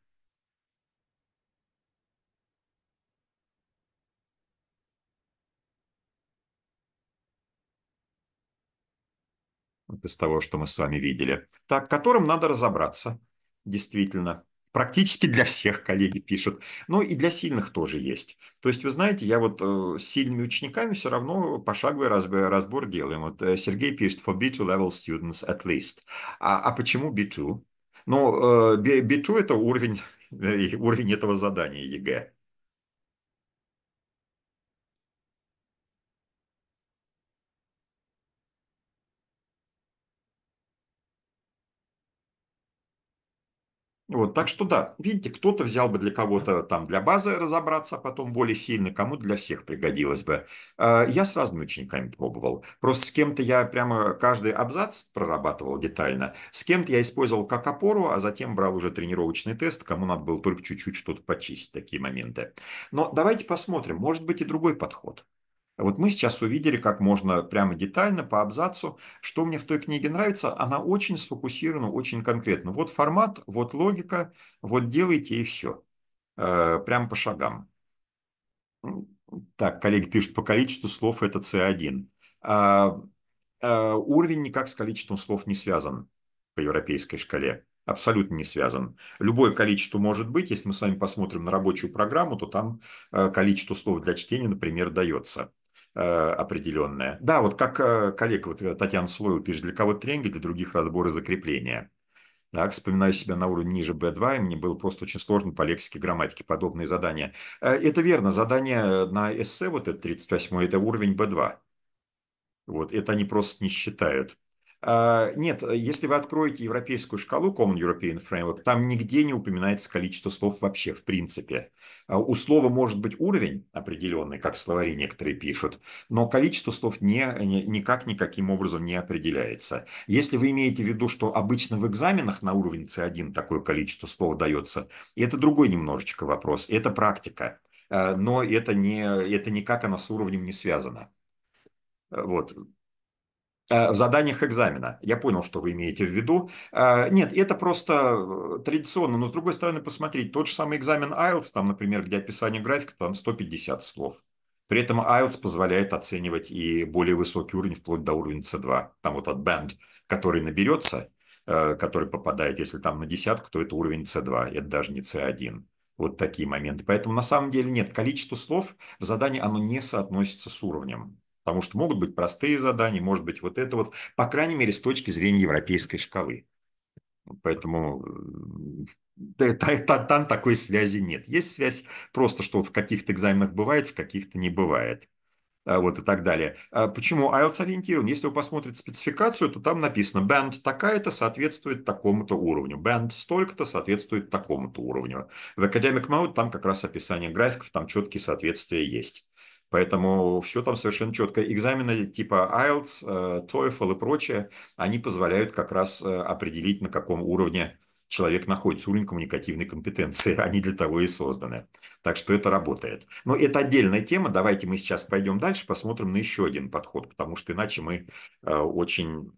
из того, что мы с вами видели, так, которым надо разобраться, действительно. Практически для всех коллеги пишут. Ну и для сильных тоже есть. То есть, вы знаете, я вот э, с сильными учениками все равно пошаговый разбор, разбор делаем. Вот э, Сергей пишет «for B2 level students at least». А, а почему B2? Ну, э, B2 – это уровень, уровень этого задания ЕГЭ. Вот, так что да, видите, кто-то взял бы для кого-то там для базы разобраться, а потом более сильно, кому для всех пригодилось бы. Э, я с разными учениками пробовал. Просто с кем-то я прямо каждый абзац прорабатывал детально, с кем-то я использовал как опору, а затем брал уже тренировочный тест, кому надо было только чуть-чуть что-то почистить, такие моменты. Но давайте посмотрим, может быть и другой подход. Вот мы сейчас увидели, как можно прямо детально по абзацу, что мне в той книге нравится, она очень сфокусирована, очень конкретно. Вот формат, вот логика, вот делайте и все. Э, прямо по шагам. Ну, так, коллеги пишут, по количеству слов это C1. А, а, уровень никак с количеством слов не связан по европейской шкале абсолютно не связан. Любое количество может быть. Если мы с вами посмотрим на рабочую программу, то там э, количество слов для чтения, например, дается. Э, определенная. Да, вот как э, коллега вот, э, Татьяна Слоева пишет, для кого тренинги, для других разборы закрепления. Так, вспоминаю себя на уровне ниже B2, и мне было просто очень сложно по лексике, грамматике подобные задания. Это верно, задание на эссе, вот это 38 это уровень B2. Вот, это они просто не считают. А, нет, если вы откроете европейскую шкалу Common European Framework, там нигде не упоминается количество слов вообще, в принципе. А, у слова может быть уровень определенный, как словари некоторые пишут, но количество слов не, не, никак никаким образом не определяется. Если вы имеете в виду, что обычно в экзаменах на уровне C1 такое количество слов дается, это другой немножечко вопрос, это практика, а, но это, не, это никак она с уровнем не связана. Вот, Э, в заданиях экзамена. Я понял, что вы имеете в виду. Э, нет, это просто э, традиционно, но с другой стороны, посмотреть, тот же самый экзамен IELTS, там, например, где описание графика, там 150 слов. При этом IELTS позволяет оценивать и более высокий уровень, вплоть до уровня C2. Там вот от band, который наберется, который попадает, если там на десятку, то это уровень C2, это даже не C1 вот такие моменты. Поэтому на самом деле нет, количество слов в задании, оно не соотносится с уровнем. Потому что могут быть простые задания, может быть вот это вот, по крайней мере, с точки зрения европейской шкалы. Поэтому э, там такой связи нет. Есть связь просто, что в каких-то экзаменах бывает, в каких-то не бывает. А вот и так далее. А почему IELTS ориентирован? Если вы посмотрите спецификацию, то там написано band такая-то соответствует такому-то уровню, band столько-то соответствует такому-то уровню. В Academic Mode там как раз описание графиков, там четкие соответствия есть. Поэтому все там совершенно четко. Экзамены типа IELTS, э, TOEFL и прочее, они позволяют как раз э, определить, на каком уровне человек находится, уровень коммуникативной компетенции. Они для того и созданы. Так что это работает. Но это отдельная тема. Давайте мы сейчас пойдем дальше, посмотрим на еще один подход, потому что иначе мы э, очень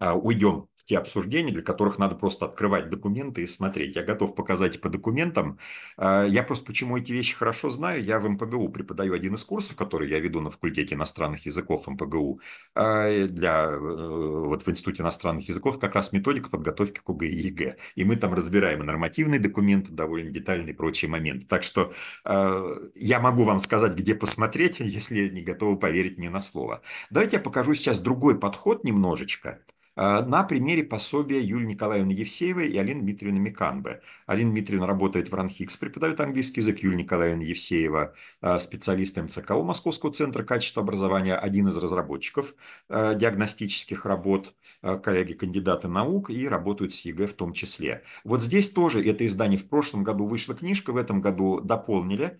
уйдем те обсуждения, для которых надо просто открывать документы и смотреть. Я готов показать по документам. А, я просто почему эти вещи хорошо знаю. Я в МПГУ преподаю один из курсов, который я веду на факультете иностранных языков МПГУ. А, для, э, вот в Институте иностранных языков как раз методика подготовки к ОГЭ и ЕГЭ. И мы там разбираем нормативные документы, довольно детальные и прочие моменты. Так что а, я могу вам сказать, где посмотреть, если не готовы поверить мне на слово. Давайте я покажу сейчас другой подход немножечко на примере мере пособия Юлии Николаевны Евсеевой и Алины Дмитриевны Миканбе. Алина Дмитриевна работает в РАНХИКС, преподает английский язык Юлия Николаевна Евсеева, а, специалист МЦКО Московского центра качества образования, один из разработчиков а, диагностических работ, а, коллеги-кандидаты наук и работают с ЕГЭ в том числе. Вот здесь тоже это издание в прошлом году вышла книжка, в этом году дополнили,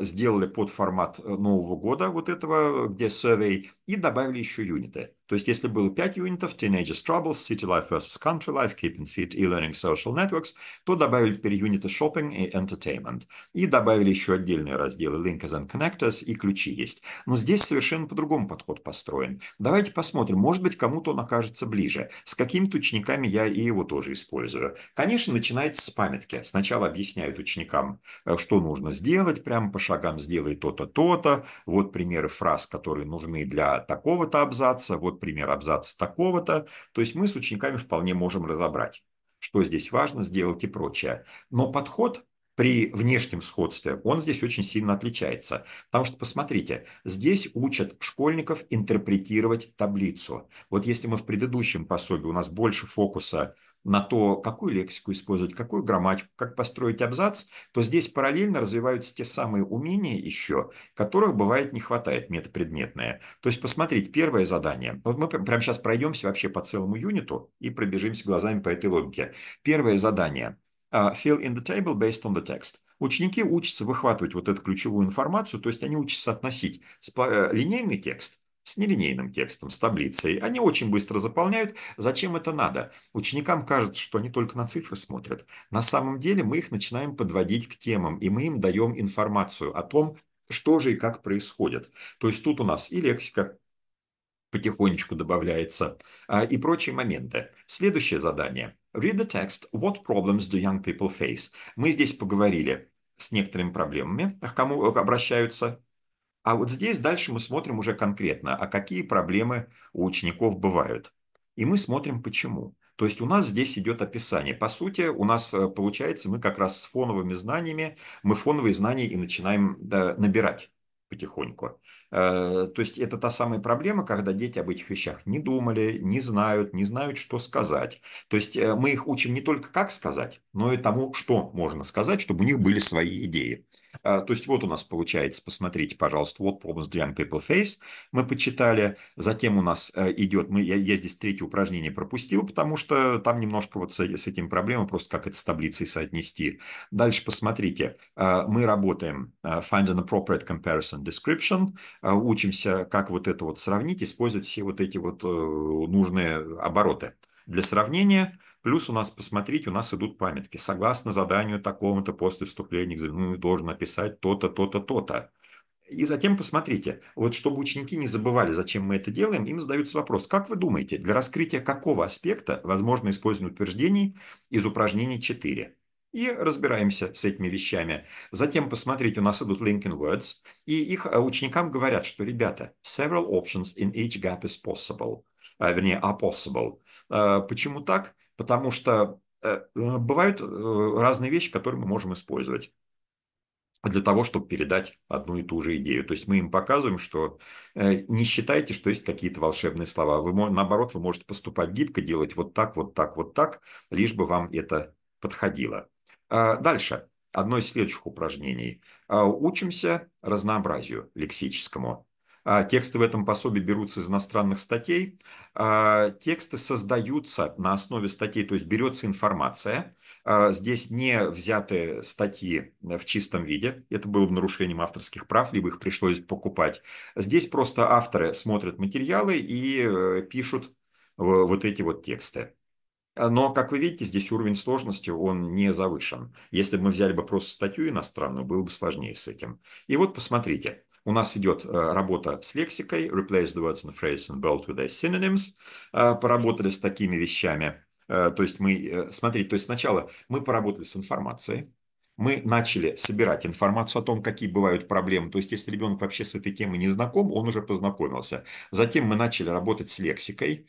сделали под формат э, Нового года вот этого, где survey, и добавили еще юниты. То есть если было 5 юнитов, Teenagers Troubles, City Life vs. Country Life, Keeping Fit, E-Learning, Social Networks, то добавили теперь юниты Shopping и Entertainment. И добавили еще отдельные разделы Linkers and Connectors и ключи есть. Но здесь совершенно по-другому подход построен. Давайте посмотрим, может быть, кому-то он окажется ближе. С какими-то учениками я и его тоже использую. Конечно, начинается с памятки. Сначала объясняют ученикам, э, что нужно сделать, прямо по шагам сделай то-то, то-то. Вот примеры фраз, которые нужны для такого-то абзаца. Вот вот пример абзац такого-то. То есть мы с учениками вполне можем разобрать, что здесь важно сделать и прочее. Но подход при внешнем сходстве, он здесь очень сильно отличается. Потому что, посмотрите, здесь учат школьников интерпретировать таблицу. Вот если мы в предыдущем пособии, у нас больше фокуса на то, какую лексику использовать, какую грамматику, как построить абзац, то здесь параллельно развиваются те самые умения еще, которых бывает не хватает метапредметное. То есть посмотреть первое задание. Вот мы прямо сейчас пройдемся вообще по целому юниту и пробежимся глазами по этой логике. Первое задание. Uh, fill in the table based on the text. Ученики учатся выхватывать вот эту ключевую информацию, то есть они учатся относить э, линейный текст – с нелинейным текстом, с таблицей. Они очень быстро заполняют. Зачем это надо? Ученикам кажется, что они только на цифры смотрят. На самом деле мы их начинаем подводить к темам, и мы им даем информацию о том, что же и как происходит. То есть тут у нас и лексика, потихонечку добавляется, а, и прочие моменты. Следующее задание. Read the text. What problems do young people face? Мы здесь поговорили с некоторыми проблемами, к кому обращаются а вот здесь дальше мы смотрим уже конкретно, а какие проблемы у учеников бывают. И мы смотрим почему. То есть у нас здесь идет описание. По сути, у нас э, получается, мы как раз с фоновыми знаниями, мы фоновые знания и начинаем да, набирать потихоньку. Э, то есть это та самая проблема, когда дети об этих вещах не думали, не знают, не знают, что сказать. То есть э, мы их учим не только как сказать, но и тому, что можно сказать, чтобы у них были свои идеи. А, то есть вот у нас получается, посмотрите, пожалуйста, вот problems do young people face. Мы почитали, затем у нас э, идет, мы, я, я здесь третье упражнение пропустил, потому что там немножко вот с, с этим проблема, просто как это с таблицей соотнести. Дальше посмотрите, э, мы работаем э, find an appropriate comparison description, учимся, как вот это вот сравнить, использовать все вот эти вот нужные обороты. Для сравнения Плюс у нас, посмотрите, у нас идут памятки. Согласно заданию такому-то после вступления к экзамену должен написать то-то, то-то, то-то. И затем посмотрите, вот чтобы ученики не забывали, зачем мы это делаем, им задается вопрос, как вы думаете, для раскрытия какого аспекта возможно использование утверждений из упражнений 4? И разбираемся с этими вещами. Затем посмотрите, у нас идут linking words, и их э, ученикам говорят, что, ребята, several options in each gap is possible, э, вернее, are possible. Э, почему так? потому что э, э, бывают э, разные вещи, которые мы можем использовать для того, чтобы передать одну и ту же идею. То есть мы им показываем, что не считайте, что есть какие-то волшебные слова. Вы, наоборот, вы можете поступать гибко, делать вот так, вот так, вот так, лишь бы вам это подходило. А дальше. Одно из следующих упражнений. А, учимся разнообразию лексическому. А, тексты в этом пособии берутся из иностранных статей. А, тексты создаются на основе статей, то есть берется информация. А, здесь не взяты статьи в чистом виде. Это было бы нарушением авторских прав, либо их пришлось покупать. Здесь просто авторы смотрят материалы и э, пишут вот эти вот тексты. Но, как вы видите, здесь уровень сложности, он не завышен. Если бы мы взяли бы просто статью иностранную, было бы сложнее с этим. И вот посмотрите – у нас идет э, работа с лексикой, replace the words and phrases and build with their synonyms, э, поработали с такими вещами. Э, то есть мы, смотрите, то есть сначала мы поработали с информацией, мы начали собирать информацию о том, какие бывают проблемы. То есть, если ребенок вообще с этой темой не знаком, он уже познакомился. Затем мы начали работать с лексикой.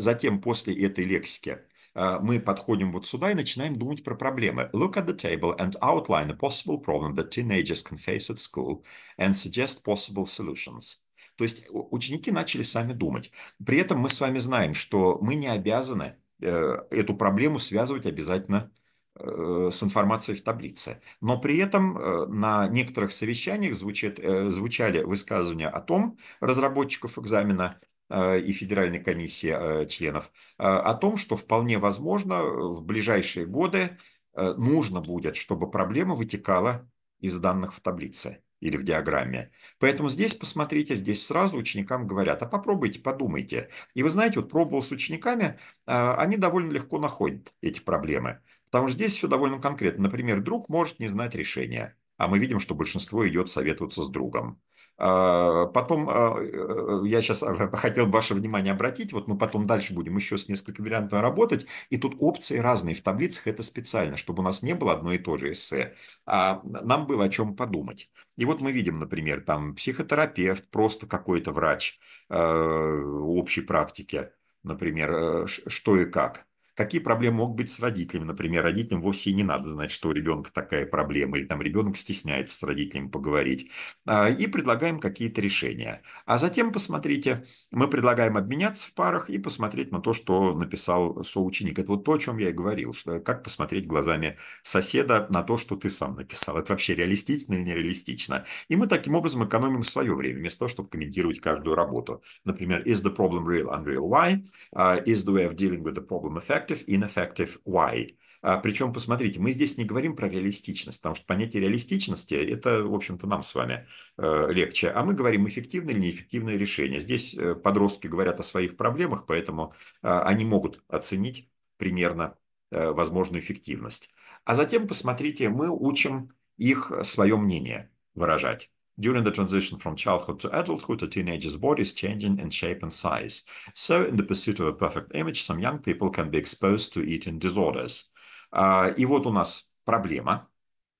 Затем после этой лексики Э, мы подходим вот сюда и начинаем думать про проблемы. Look at the table and outline a possible problem that teenagers can face at school and suggest possible solutions. То есть ученики начали сами думать. При этом мы с вами знаем, что мы не обязаны э, эту проблему связывать обязательно э, с информацией в таблице. Но при этом на некоторых совещаниях звучит, звучали высказывания о том разработчиков экзамена, Э, и Федеральной комиссии э, членов э, о том, что вполне возможно в ближайшие годы нужно будет, чтобы проблема вытекала из данных в таблице или в диаграмме. Поэтому здесь посмотрите, здесь сразу ученикам говорят, а попробуйте, подумайте. И вы знаете, вот пробовал с учениками, они довольно легко находят эти проблемы. Потому что здесь все довольно конкретно. Например, друг может не знать решения, а мы видим, что большинство идет советоваться с другом. А, потом а, э, я сейчас а, хотел ваше внимание обратить, вот мы потом дальше будем еще с несколькими вариантами работать, и тут опции разные в таблицах, это специально, чтобы у нас не было одно и то же эссе, а нам было о чем подумать. И вот мы видим, например, там психотерапевт, просто какой-то врач общей практики, например, э, что и как – Какие проблемы могут быть с родителями? Например, родителям вовсе не надо знать, что у ребенка такая проблема, или там ребенок стесняется с родителями поговорить. А, и предлагаем какие-то решения. А затем посмотрите, мы предлагаем обменяться в парах и посмотреть на то, что написал соученик. Это вот то, о чем я и говорил, что как посмотреть глазами соседа на то, что ты сам написал. Это вообще реалистично или нереалистично? И мы таким образом экономим свое время, вместо того, чтобы комментировать каждую работу. Например, is the problem real, unreal, why? Uh, is the way of dealing with the problem effective? effective, ineffective, why. А, причем, посмотрите, мы здесь не говорим про реалистичность, потому что понятие реалистичности – это, в общем-то, нам с вами э, легче. А мы говорим, эффективное или неэффективное решение. Здесь э, подростки говорят о своих проблемах, поэтому э, они могут оценить примерно э, возможную эффективность. А затем, посмотрите, мы учим их свое мнение выражать. During the transition from childhood to adulthood, a teenager's body is changing in shape and size. So, in the pursuit of a perfect image, some young people can be exposed to eating disorders. Uh, и вот у нас проблема,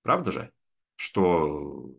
правда же, что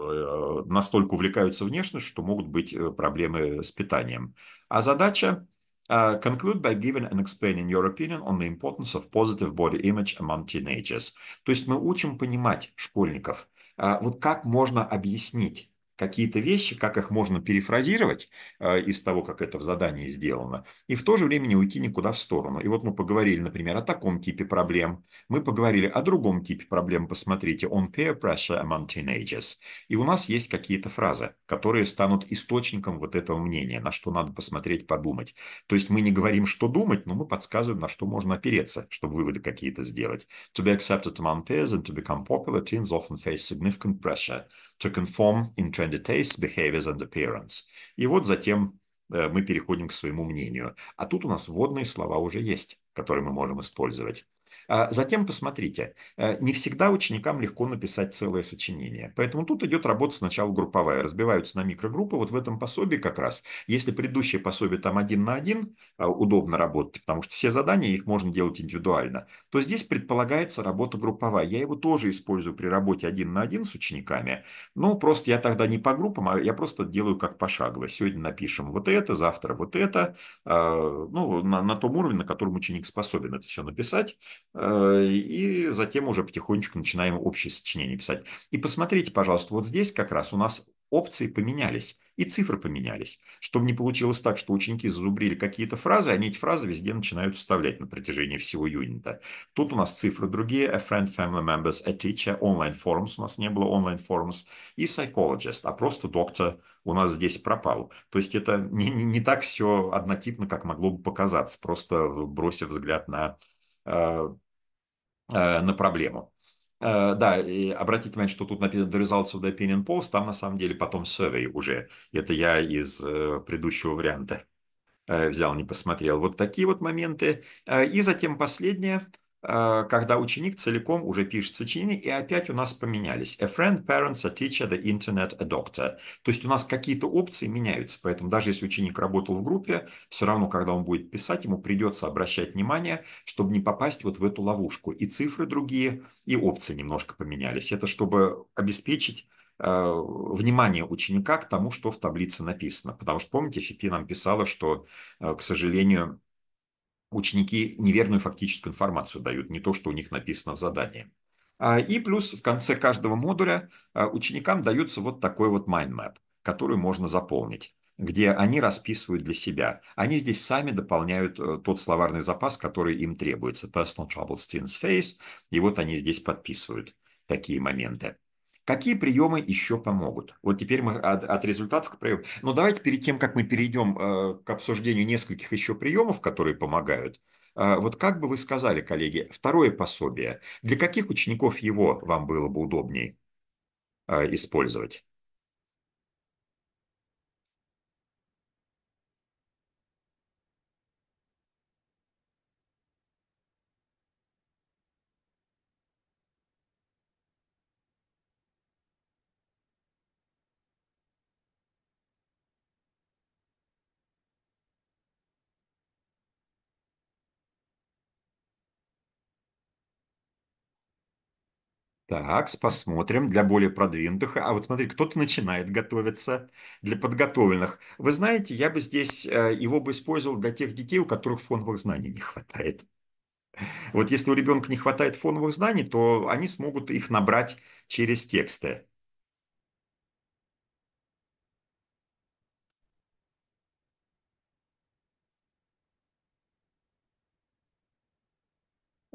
uh, настолько увлекаются внешностью, что могут быть проблемы с питанием. А задача Uh, conclude by giving and explaining your opinion on the importance of positive body image among teenagers. То есть мы учим понимать школьников, а вот как можно объяснить какие-то вещи, как их можно перефразировать э, из того, как это в задании сделано, и в то же время не уйти никуда в сторону. И вот мы поговорили, например, о таком типе проблем, мы поговорили о другом типе проблем, посмотрите, on peer pressure among teenagers. И у нас есть какие-то фразы, которые станут источником вот этого мнения, на что надо посмотреть, подумать. То есть мы не говорим, что думать, но мы подсказываем, на что можно опереться, чтобы выводы какие-то сделать. To be accepted among peers and to become popular, teens often face significant pressure to conform in trendy tastes, behaviors and appearance. И вот затем э, мы переходим к своему мнению. А тут у нас вводные слова уже есть, которые мы можем использовать. А затем посмотрите, э, не всегда ученикам легко написать целое сочинение. Поэтому тут идет работа сначала групповая. Разбиваются на микрогруппы. Вот в этом пособии как раз, если предыдущее пособие там один на один, э, удобно работать, потому что все задания, их можно делать индивидуально, то здесь предполагается работа групповая. Я его тоже использую при работе один на один с учениками. Ну, просто я тогда не по группам, а я просто делаю как пошагово. Сегодня напишем вот это, завтра вот это. Э, ну, на, на том уровне, на котором ученик способен это все написать. Э, и затем уже потихонечку начинаем общее сочинение писать. И посмотрите, пожалуйста, вот здесь как раз у нас опции поменялись и цифры поменялись, чтобы не получилось так, что ученики зазубрили какие-то фразы, они эти фразы везде начинают вставлять на протяжении всего юнита. Тут у нас цифры другие, a friend, family members, a teacher, online forums, у нас не было online forums, и psychologist, а просто доктор у нас здесь пропал. То есть это не, не, не так все однотипно, как могло бы показаться, просто бросив взгляд на э, Э, на проблему. Э, да, и обратите внимание, что тут написано «The results of the opinion polls», там на самом деле потом survey уже. Это я из э, предыдущего варианта взял, не посмотрел. Вот такие вот моменты. И затем последнее – Э, когда ученик целиком уже пишет сочинение, и опять у нас поменялись. A friend, parents, a teacher, the internet, a doctor. То есть у нас какие-то опции меняются, поэтому даже если ученик работал в группе, все равно, когда он будет писать, ему придется обращать внимание, чтобы не попасть вот в эту ловушку. И цифры другие, и опции немножко поменялись. Это чтобы обеспечить э, внимание ученика к тому, что в таблице написано. Потому что, помните, Фипи нам писала, что, э, к сожалению, ученики неверную фактическую информацию дают, не то, что у них написано в задании. А, и плюс в конце каждого модуля а, ученикам дается вот такой вот mind map, который можно заполнить где они расписывают для себя. Они здесь сами дополняют э, тот словарный запас, который им требуется. Personal trouble students face. И вот они здесь подписывают такие моменты. Какие приемы еще помогут? Вот теперь мы от, от результатов к приему. Но давайте перед тем, как мы перейдем э, к обсуждению нескольких еще приемов, которые помогают, э, вот как бы вы сказали, коллеги, второе пособие, для каких учеников его вам было бы удобнее э, использовать? Так, посмотрим для более продвинутых. А вот смотри, кто-то начинает готовиться для подготовленных. Вы знаете, я бы здесь э, его бы использовал для тех детей, у которых фоновых знаний не хватает. Вот если у ребенка не хватает фоновых знаний, то они смогут их набрать через тексты.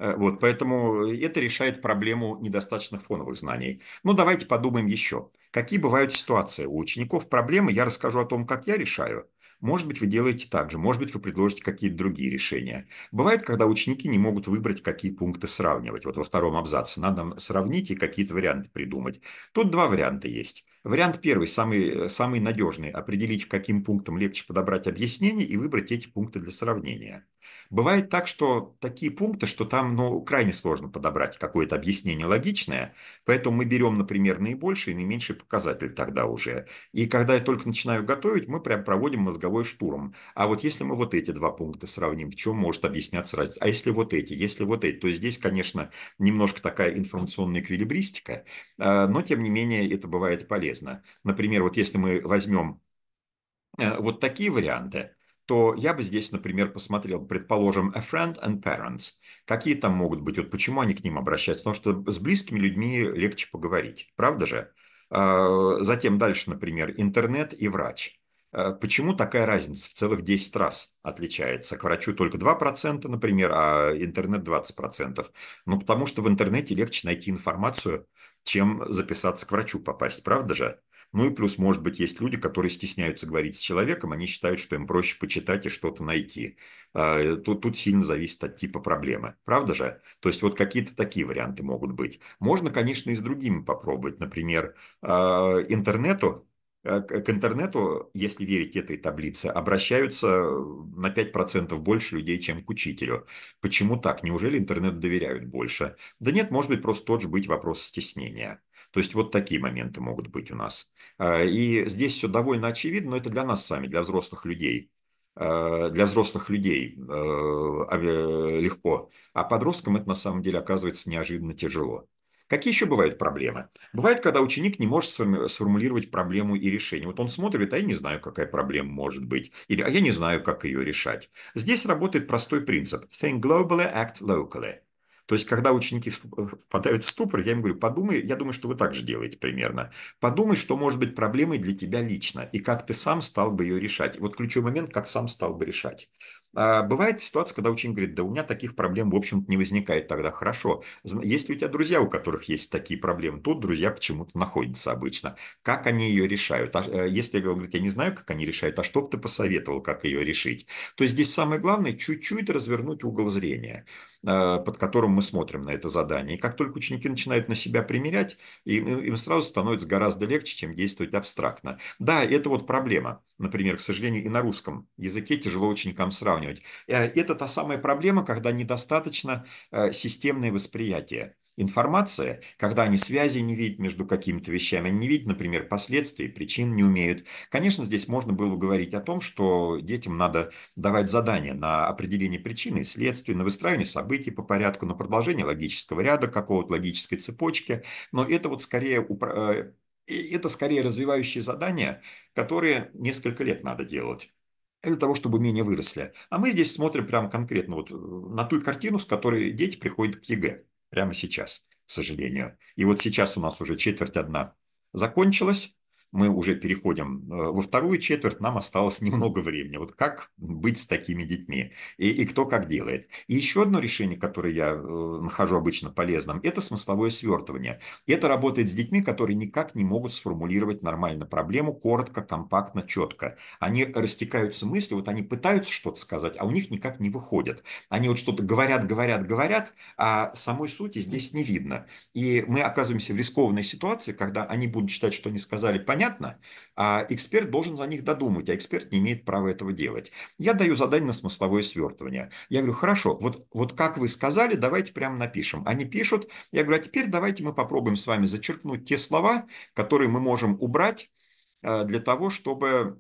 Э, вот, поэтому э, это решает проблему недостаточных фоновых знаний. Но ну, давайте подумаем еще. Какие бывают ситуации у учеников? Проблемы я расскажу о том, как я решаю. Может быть, вы делаете так же, может быть, вы предложите какие-то другие решения. Бывает, когда ученики не могут выбрать, какие пункты сравнивать. Вот во втором абзаце надо сравнить и какие-то варианты придумать. Тут два варианта есть. Вариант первый, самый, самый надежный, определить, каким пунктам легче подобрать объяснение и выбрать эти пункты для сравнения. Бывает так, что такие пункты, что там ну, крайне сложно подобрать какое-то объяснение логичное, поэтому мы берем, например, наибольший и наименьший показатель тогда уже. И когда я только начинаю готовить, мы прям проводим мозговой штурм. А вот если мы вот эти два пункта сравним, в чем может объясняться разница? А если вот эти, если вот эти? То здесь, конечно, немножко такая информационная эквилибристика, э, но тем не менее это бывает полезно. Например, вот если мы возьмем э, вот такие варианты, то я бы здесь, например, посмотрел, предположим, a friend and parents. Какие там могут быть, вот почему они к ним обращаются? Потому что с близкими людьми легче поговорить, правда же? А, затем дальше, например, интернет и врач. А, почему такая разница в целых 10 раз отличается? К врачу только 2%, например, а интернет 20%. Ну, потому что в интернете легче найти информацию, чем записаться к врачу попасть, правда же? Ну и плюс, может быть, есть люди, которые стесняются говорить с человеком, они считают, что им проще почитать и что-то найти. А, э, тут, тут сильно зависит от типа проблемы. Правда же? То есть вот какие-то такие варианты могут быть. Можно, конечно, и с другими попробовать. Например, а, интернету а, к интернету, если верить этой таблице, обращаются на 5% больше людей, чем к учителю. Почему так? Неужели интернету доверяют больше? Да нет, может быть, просто тот же быть вопрос стеснения. То есть вот такие моменты могут быть у нас. Э, и здесь все довольно очевидно, но это для нас сами, для взрослых людей. Э, для взрослых людей э, а, легко, а подросткам это на самом деле оказывается неожиданно тяжело. Какие еще бывают проблемы? Бывает, когда ученик не может сформулировать проблему и решение. Вот он смотрит, а я не знаю, какая проблема может быть, или а я не знаю, как ее решать. Здесь работает простой принцип. Think globally, act locally. То есть, когда ученики э, впадают в ступор, я им говорю, подумай, я думаю, что вы так же делаете примерно. Подумай, что может быть проблемой для тебя лично, и как ты сам стал бы ее решать. Вот ключевой момент, как сам стал бы решать. А бывает ситуация, когда ученик говорит, да у меня таких проблем, в общем-то, не возникает тогда. Хорошо. Если у тебя друзья, у которых есть такие проблемы, тут друзья почему-то находятся обычно. Как они ее решают? А, э, если он говорит, я не знаю, как они решают, а что бы ты посоветовал, как ее решить? То есть здесь самое главное чуть-чуть развернуть угол зрения. Э, под которым мы смотрим на это задание. И как только ученики начинают на себя примерять, им, им сразу становится гораздо легче, чем действовать абстрактно. Да, это вот проблема. Например, к сожалению, и на русском языке тяжело ученикам сравнивать. Э, это та самая проблема, когда недостаточно э, системное восприятие информация, когда они связи не видят между какими-то вещами, они не видят, например, последствий, причин не умеют. Конечно, здесь можно было говорить о том, что детям надо давать задания на определение причины и следствий, на выстраивание событий по порядку, на продолжение логического ряда, какого-то логической цепочки, но это вот скорее э, это скорее развивающие задания, которые несколько лет надо делать для того, чтобы менее выросли. А мы здесь смотрим прямо конкретно вот э, на ту картину, с которой дети приходят к ЕГЭ прямо сейчас, к сожалению. И вот сейчас у нас уже четверть одна закончилась, мы уже переходим э, во вторую четверть, нам осталось немного времени. Вот как быть с такими детьми и, и кто как делает. И еще одно решение, которое я э, нахожу обычно полезным, это смысловое свертывание. Это работает с детьми, которые никак не могут сформулировать нормально проблему, коротко, компактно, четко. Они растекаются мысли, вот они пытаются что-то сказать, а у них никак не выходит. Они вот что-то говорят, говорят, говорят, а самой сути здесь не видно. И мы оказываемся в рискованной ситуации, когда они будут считать, что они сказали, понятно, понятно, а эксперт должен за них додумать, а эксперт не имеет права этого делать. Я даю задание на смысловое свертывание. Я говорю, хорошо, вот, вот как вы сказали, давайте прямо напишем. Они пишут, я говорю, а теперь давайте мы попробуем с вами зачеркнуть те слова, которые мы можем убрать э, для того, чтобы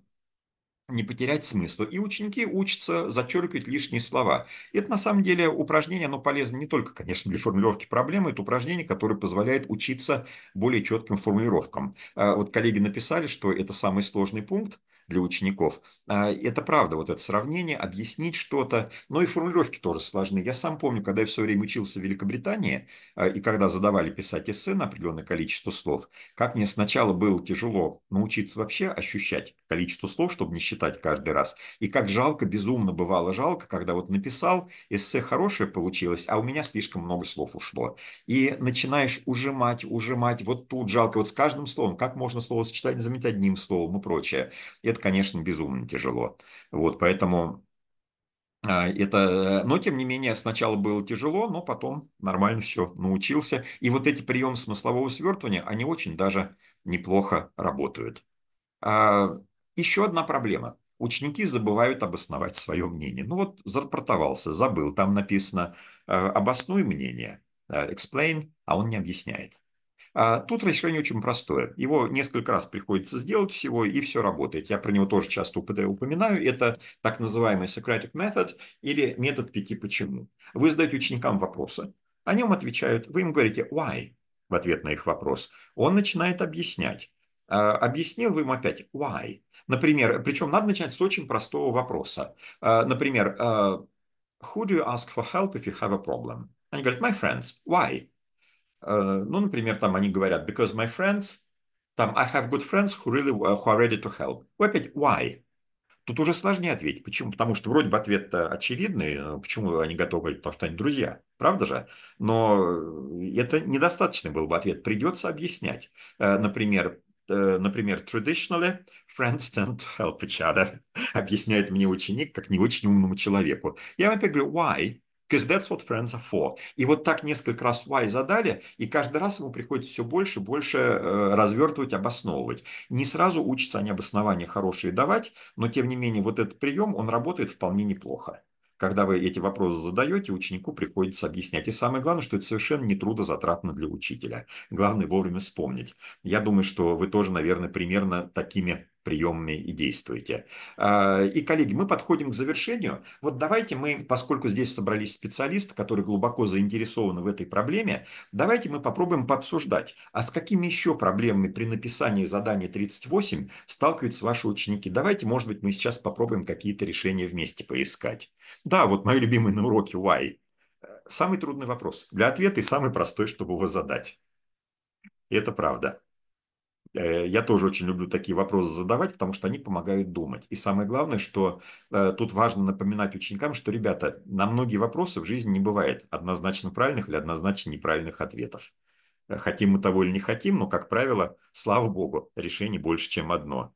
не потерять смысла. И ученики учатся зачеркивать лишние слова. Это на самом деле упражнение, оно полезно не только, конечно, для формулировки проблемы, это упражнение, которое позволяет учиться более четким формулировкам. А, вот коллеги написали, что это самый сложный пункт, для учеников. А, это правда, вот это сравнение, объяснить что-то. Но ну и формулировки тоже сложны. Я сам помню, когда я все время учился в Великобритании, а, и когда задавали писать эссе на определенное количество слов, как мне сначала было тяжело научиться вообще ощущать количество слов, чтобы не считать каждый раз. И как жалко, безумно бывало жалко, когда вот написал, эссе хорошее получилось, а у меня слишком много слов ушло. И начинаешь ужимать, ужимать, вот тут жалко, вот с каждым словом, как можно слово сочетать, заменить одним словом и прочее. И это конечно, безумно тяжело. Вот, поэтому а, это, э, но тем не менее, сначала было тяжело, но потом нормально все научился. И вот эти приемы смыслового свертывания, они очень даже неплохо работают. А, Еще одна проблема. Ученики забывают обосновать свое мнение. Ну вот зарапортовался, забыл, там написано э, «обоснуй мнение», э, «explain», а он не объясняет. А тут решение очень простое. Его несколько раз приходится сделать всего, и все работает. Я про него тоже часто упоминаю. Это так называемый Socratic Method или метод пяти почему. Вы задаете ученикам вопросы, о нем отвечают, вы им говорите «why» в ответ на их вопрос. Он начинает объяснять. А, объяснил вы им опять «why». Например, причем надо начинать с очень простого вопроса. А, например, «Who do you ask for help if you have a problem?» Они говорят «My friends, why?» Э, ну, например, там они говорят, because my friends, там, I have good friends who really, э, who are ready to help. Вы опять, why? Тут уже сложнее ответить. Почему? Потому что вроде бы ответ-то очевидный. Э, почему они готовы? Потому что они друзья. Правда же? Но это недостаточный был бы ответ. Придется объяснять. Например, например, traditionally friends tend to help each other. Объясняет мне ученик, как не очень умному человеку. Я опять говорю, why? Because that's what friends are for. И вот так несколько раз why задали, и каждый раз ему приходится все больше и больше э, развертывать, обосновывать. Не сразу учатся они обоснования хорошие давать, но тем не менее вот этот прием, он работает вполне неплохо. Когда вы эти вопросы задаете, ученику приходится объяснять. И самое главное, что это совершенно не трудозатратно для учителя. Главное вовремя вспомнить. Я думаю, что вы тоже, наверное, примерно такими приемами и действуете. А, и, коллеги, мы подходим к завершению. Вот давайте мы, поскольку здесь собрались специалисты, которые глубоко заинтересованы в этой проблеме, давайте мы попробуем пообсуждать, а с какими еще проблемами при написании задания 38 сталкиваются ваши ученики. Давайте, может быть, мы сейчас попробуем какие-то решения вместе поискать. Да, вот мои любимые на уроке «Why». Самый трудный вопрос для ответа и самый простой, чтобы его задать. Это правда. Э, я тоже очень люблю такие вопросы задавать, потому что они помогают думать. И самое главное, что э, тут важно напоминать ученикам, что, ребята, на многие вопросы в жизни не бывает однозначно правильных или однозначно неправильных ответов. Э, хотим мы того или не хотим, но, как правило, слава богу, решений больше, чем одно.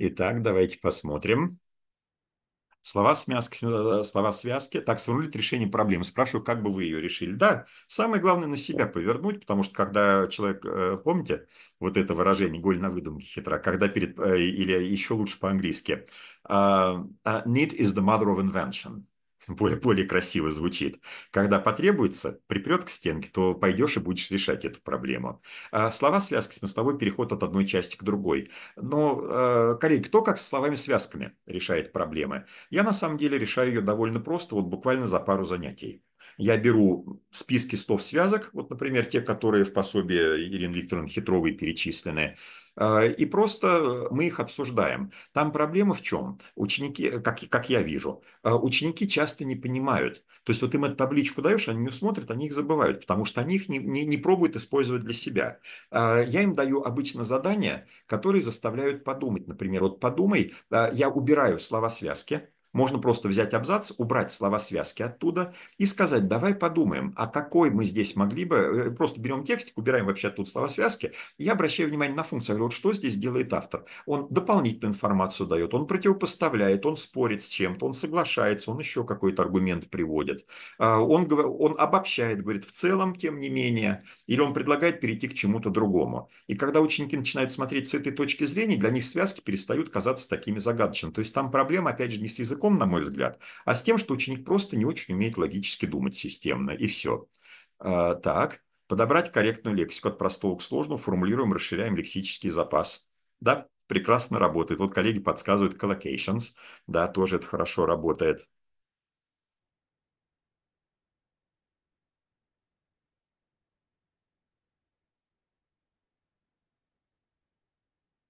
Итак, давайте посмотрим. Слова связки, э, слова связки. Так, сформулировать решение проблемы. Спрашиваю, как бы вы ее решили. Да, самое главное на себя повернуть, потому что когда человек, э, помните, вот это выражение «голь на выдумке хитра», когда перед, э, или еще лучше по-английски, «need is the mother of invention» более, более красиво звучит. Когда потребуется, припрет к стенке, то пойдешь и будешь решать эту проблему. А слова связки, смысловой переход от одной части к другой. Но, а, корей, кто как с словами связками решает проблемы? Я на самом деле решаю ее довольно просто, вот буквально за пару занятий я беру списки 100 связок, вот, например, те, которые в пособии Ирины Викторовны Хитровой перечислены, э, и просто э, мы их обсуждаем. Там проблема в чем? Ученики, как, как я вижу, э, ученики часто не понимают. То есть вот им эту табличку даешь, они не смотрят, они их забывают, потому что они их не, не, не пробуют использовать для себя. Я им даю обычно задания, которые заставляют подумать. Например, вот подумай, я убираю слова связки, можно просто взять абзац, убрать слова связки оттуда и сказать, давай подумаем, а какой мы здесь могли бы... Э, просто берем текстик, убираем вообще оттуда слова связки. Я обращаю внимание на функцию. Я говорю, вот что здесь делает автор? Он дополнительную информацию дает, он противопоставляет, он спорит с чем-то, он соглашается, он еще какой-то аргумент приводит. А, он, он обобщает, говорит, в целом, тем не менее, или он предлагает перейти к чему-то другому. И когда ученики начинают смотреть с этой точки зрения, для них связки перестают казаться такими загадочными. То есть там проблема, опять же, не с языком, языком, на мой взгляд, а с тем, что ученик просто не очень умеет логически думать системно, и все. А, так, подобрать корректную лексику от простого к сложному, формулируем, расширяем лексический запас. Да, прекрасно работает. Вот коллеги подсказывают collocations, да, тоже это хорошо работает.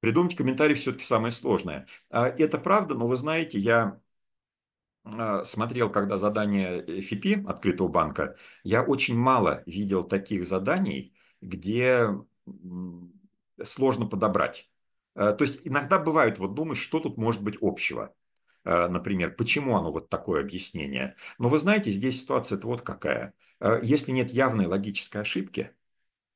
Придумать комментарий все-таки самое сложное. А, это правда, но вы знаете, я а, смотрел, когда задание ФИПИ, открытого банка, я очень мало видел таких заданий, где сложно подобрать. А, то есть иногда бывает, вот думаешь, что тут может быть общего. А, например, почему оно вот такое объяснение. Но вы знаете, здесь ситуация вот какая. Если нет явной логической ошибки,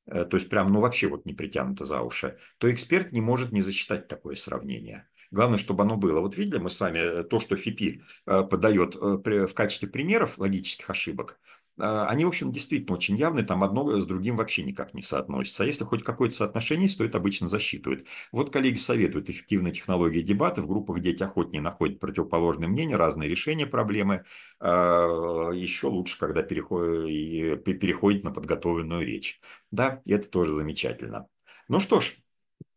э, то есть прям, ну вообще вот не притянуто за уши, то эксперт не может не засчитать такое сравнение. Главное, чтобы оно было. Вот видели мы с вами э, то, что ФИПИ э, подает э, в качестве примеров логических ошибок они, в общем, действительно очень явны, там одно с другим вообще никак не соотносится. А если хоть какое-то соотношение есть, то это обычно засчитывают. Вот коллеги советуют эффективные технологии дебаты в группах, где эти охотнее находят противоположные мнения, разные решения проблемы. Еще лучше, когда переходит, переходит на подготовленную речь. Да, это тоже замечательно. Ну что ж,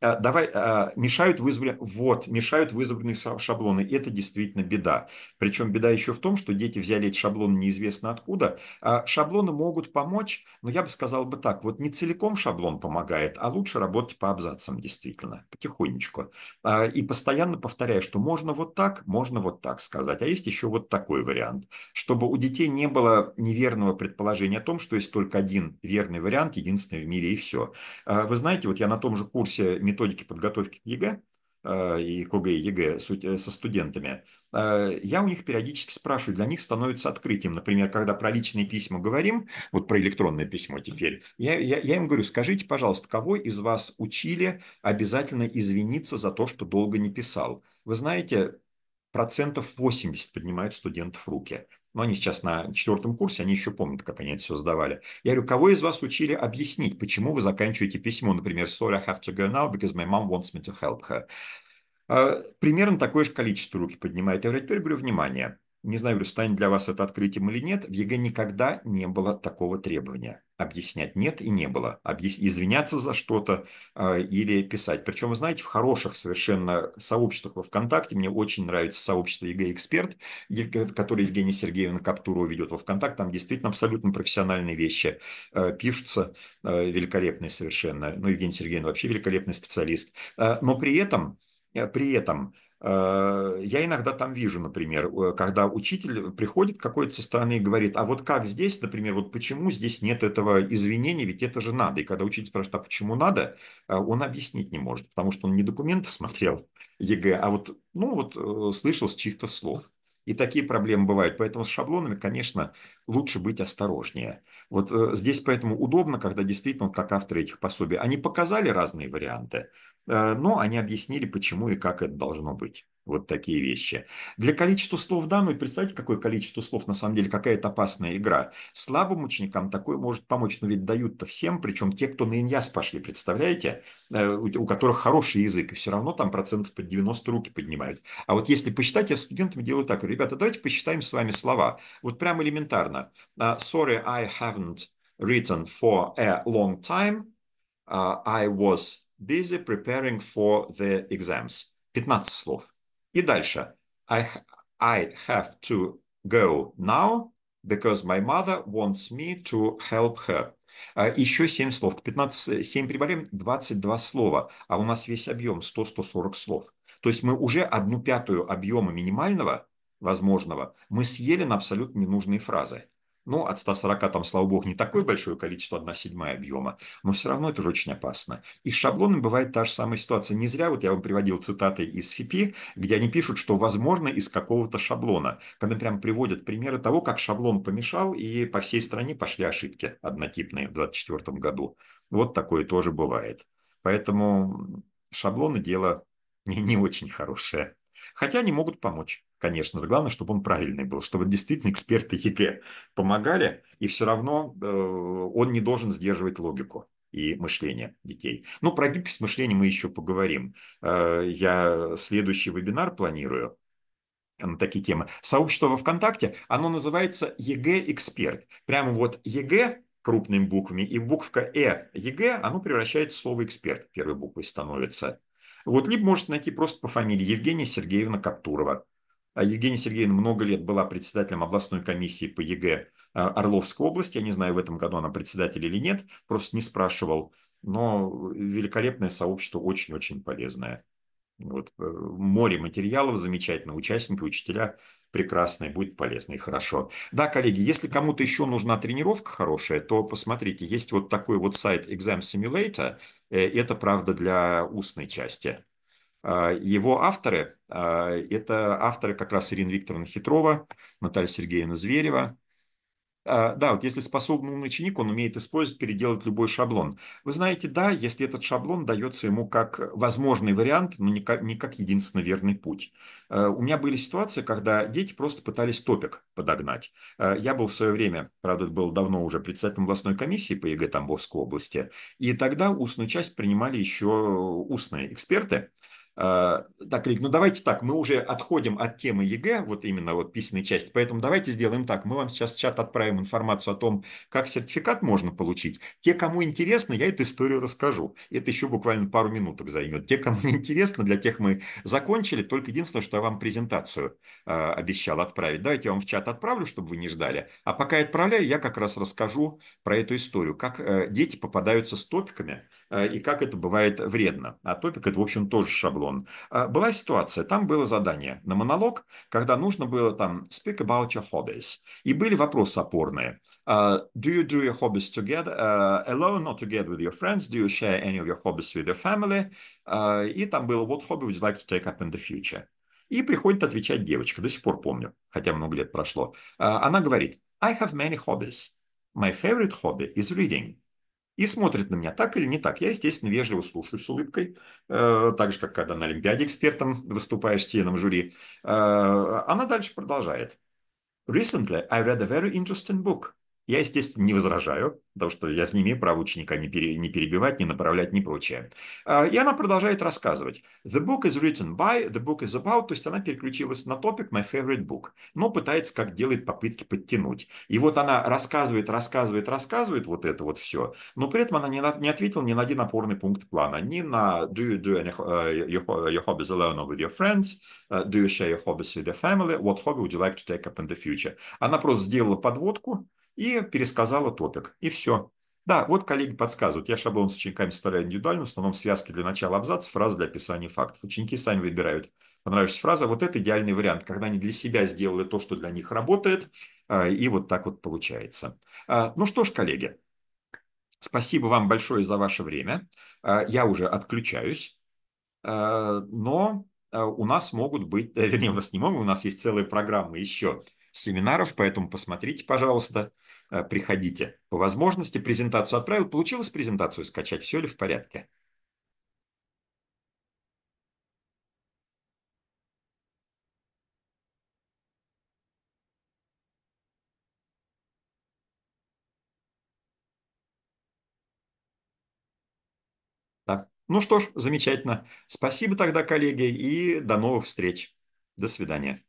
Э, давай, э, мешают, вызв... вот, мешают вызванные шаблоны. И это действительно беда. Причем беда еще в том, что дети взяли эти шаблоны неизвестно откуда. Э, шаблоны могут помочь, но я бы сказал бы так, вот не целиком шаблон помогает, а лучше работать по абзацам действительно, потихонечку. И постоянно повторяю, что можно вот так, можно вот так сказать. А есть еще вот такой вариант, чтобы у детей не было неверного предположения о том, что есть только один верный вариант, единственный в мире и все. Вы знаете, вот я на том же курсе методики подготовки к ЕГЭ э, и к ОГЭ и ЕГЭ э, со студентами, э, я у них периодически спрашиваю, для них становится открытием. Например, когда про личные письма говорим, вот про электронное письмо теперь, я, я, я им говорю, скажите, пожалуйста, кого из вас учили обязательно извиниться за то, что долго не писал? Вы знаете, процентов 80 поднимают студентов руки но они сейчас на четвертом курсе, они еще помнят, как они это все сдавали. Я говорю, кого из вас учили объяснить, почему вы заканчиваете письмо, например, sorry, I have to go now because my mom wants me to help her. А, примерно такое же количество руки поднимает. Я говорю, теперь говорю, внимание, не знаю, говорю, станет для вас это открытием или нет, в ЕГЭ никогда не было такого требования. Объяснять нет и не было. Объяс... Извиняться за что-то э, или писать. Причем, знаете, в хороших совершенно сообществах во ВКонтакте, мне очень нравится сообщество ЕГЭ-эксперт, которое Евгения Сергеевна Каптурова ведет во ВКонтакте, там действительно абсолютно профессиональные вещи э, пишутся, э, великолепные совершенно. Ну, Евгений Сергеевна вообще великолепный специалист. Э, но при этом, э, при этом Э, я иногда там вижу, например, э, когда учитель приходит какой-то со стороны и говорит, а вот как здесь, например, вот почему здесь нет этого извинения, ведь это же надо. И когда учитель спрашивает, а почему надо, э, он объяснить не может, потому что он не документы смотрел ЕГЭ, а вот, ну, вот слышал с чьих-то слов. И такие проблемы бывают. Поэтому с шаблонами, конечно, лучше быть осторожнее. Вот э, здесь поэтому удобно, когда действительно, как авторы этих пособий, они показали разные варианты, э, но они объяснили, почему и как это должно быть. Вот такие вещи. Для количества слов да, ну и представьте, какое количество слов, на самом деле, какая это опасная игра. Слабым ученикам такое может помочь, но ведь дают-то всем, причем те, кто на иньяс пошли, представляете, э, у которых хороший язык, и все равно там процентов под 90 руки поднимают. А вот если посчитать, я студентам делаю так, ребята, давайте посчитаем с вами слова. Вот прям элементарно. Uh, sorry, I haven't written for a long time. Uh, I was busy preparing for the exams. 15 слов. И дальше. I, I have to go now because my mother wants me to help her. А, Еще 7 слов. 15, 7 э, прибавляем, 22 слова. А у нас весь объем 100-140 слов. То есть мы уже одну пятую объема минимального возможного мы съели на абсолютно ненужные фразы. Ну, от 140 там, слава богу, не такое большое количество, 1 седьмая объема, но все равно это уже очень опасно. И с шаблонами бывает та же самая ситуация. Не зря вот я вам приводил цитаты из ФИПИ, где они пишут, что возможно из какого-то шаблона. Когда прям приводят примеры того, как шаблон помешал, и по всей стране пошли ошибки однотипные в 2024 году. Вот такое тоже бывает. Поэтому шаблоны дело не, не очень хорошее. Хотя они могут помочь конечно же, главное, чтобы он правильный был, чтобы действительно эксперты ЕГЭ помогали, и все равно э, он не должен сдерживать логику и мышление детей. Ну, про гибкость мышления мы еще поговорим. Э, я следующий вебинар планирую на такие темы. Сообщество во ВКонтакте, оно называется ЕГЭ-эксперт. Прямо вот ЕГЭ крупными буквами, и буквка «э» ЕГЭ, оно превращается в слово «эксперт», первой буквой становится. Вот, либо можете найти просто по фамилии Евгения Сергеевна Каптурова. А Евгения Сергеевна много лет была председателем областной комиссии по ЕГЭ а, Орловской области. Я не знаю, в этом году она председатель или нет, просто не спрашивал. Но великолепное сообщество, очень-очень полезное. Вот, э, море материалов замечательно, участники, учителя прекрасные, будет полезно и хорошо. Да, коллеги, если кому-то еще нужна тренировка хорошая, то посмотрите, есть вот такой вот сайт Exam Simulator, э, это, правда, для устной части. А, его авторы а, – это авторы как раз Ирина Викторовна Хитрова, Наталья Сергеевна Зверева, а, да, вот если способный умный ученик, он умеет использовать, переделать любой шаблон. Вы знаете, да, если этот шаблон дается ему как возможный вариант, но не как, не как единственно верный путь. У меня были ситуации, когда дети просто пытались топик подогнать. Я был в свое время, правда, был давно уже, председателем областной комиссии по ЕГЭ Тамбовской области, и тогда устную часть принимали еще устные эксперты – а, так, Рик, ну давайте так, мы уже отходим от темы ЕГЭ, вот именно вот письменной части, поэтому давайте сделаем так, мы вам сейчас в чат отправим информацию о том, как сертификат можно получить. Те, кому интересно, я эту историю расскажу. Это еще буквально пару минуток займет. Те, кому не интересно, для тех мы закончили, только единственное, что я вам презентацию э, обещал отправить. Давайте я вам в чат отправлю, чтобы вы не ждали. А пока я отправляю, я как раз расскажу про эту историю, как э, дети попадаются с топиками, и как это бывает вредно. А топик – это, в общем, тоже шаблон. Была ситуация, там было задание на монолог, когда нужно было там «speak about your hobbies». И были вопросы опорные. Uh, do you do your hobbies together, uh, alone or together with your friends? Do you share any of your hobbies with your family? Uh, и там было «what hobby would you like to take up in the future?» И приходит отвечать девочка, до сих пор помню, хотя много лет прошло. Она говорит, I have many hobbies. My favorite hobby is reading и смотрит на меня, так или не так. Я, естественно, вежливо слушаю с улыбкой, э, так же, как когда на Олимпиаде экспертом выступаешь, членом жюри. Э, она дальше продолжает. Recently I read a very interesting book я, естественно, не возражаю, потому что я не имею права ученика не, перебивать, не направлять, не прочее. А, и она продолжает рассказывать. The book is written by, the book is about, то есть она переключилась на топик my favorite book, но пытается, как делает, попытки подтянуть. И вот она рассказывает, рассказывает, рассказывает вот это вот все, но при этом она не, на, не ответила ни на один опорный пункт плана, ни на do you do any, uh, your, uh, your hobbies alone or with your friends, uh, do you share your hobbies with your family, what hobby would you like to take up in the future. Она просто сделала подводку, и пересказала топик. И все. Да, вот коллеги подсказывают. Я шаблон с учениками составляю индивидуально, в основном связки для начала абзацев фразы для описания фактов. Ученики сами выбирают. Понравилась фраза. Вот это идеальный вариант, когда они для себя сделали то, что для них работает, а, и вот так вот получается. А, ну что ж, коллеги, спасибо вам большое за ваше время. А, я уже отключаюсь, но у нас могут быть, э, вернее, у нас не могут, у нас есть целая программа еще семинаров, поэтому посмотрите, пожалуйста. Э, приходите. По возможности презентацию отправил. Получилось презентацию скачать? Все ли в порядке? Так. Ну что ж, замечательно. Спасибо тогда, коллеги, и до новых встреч. До свидания.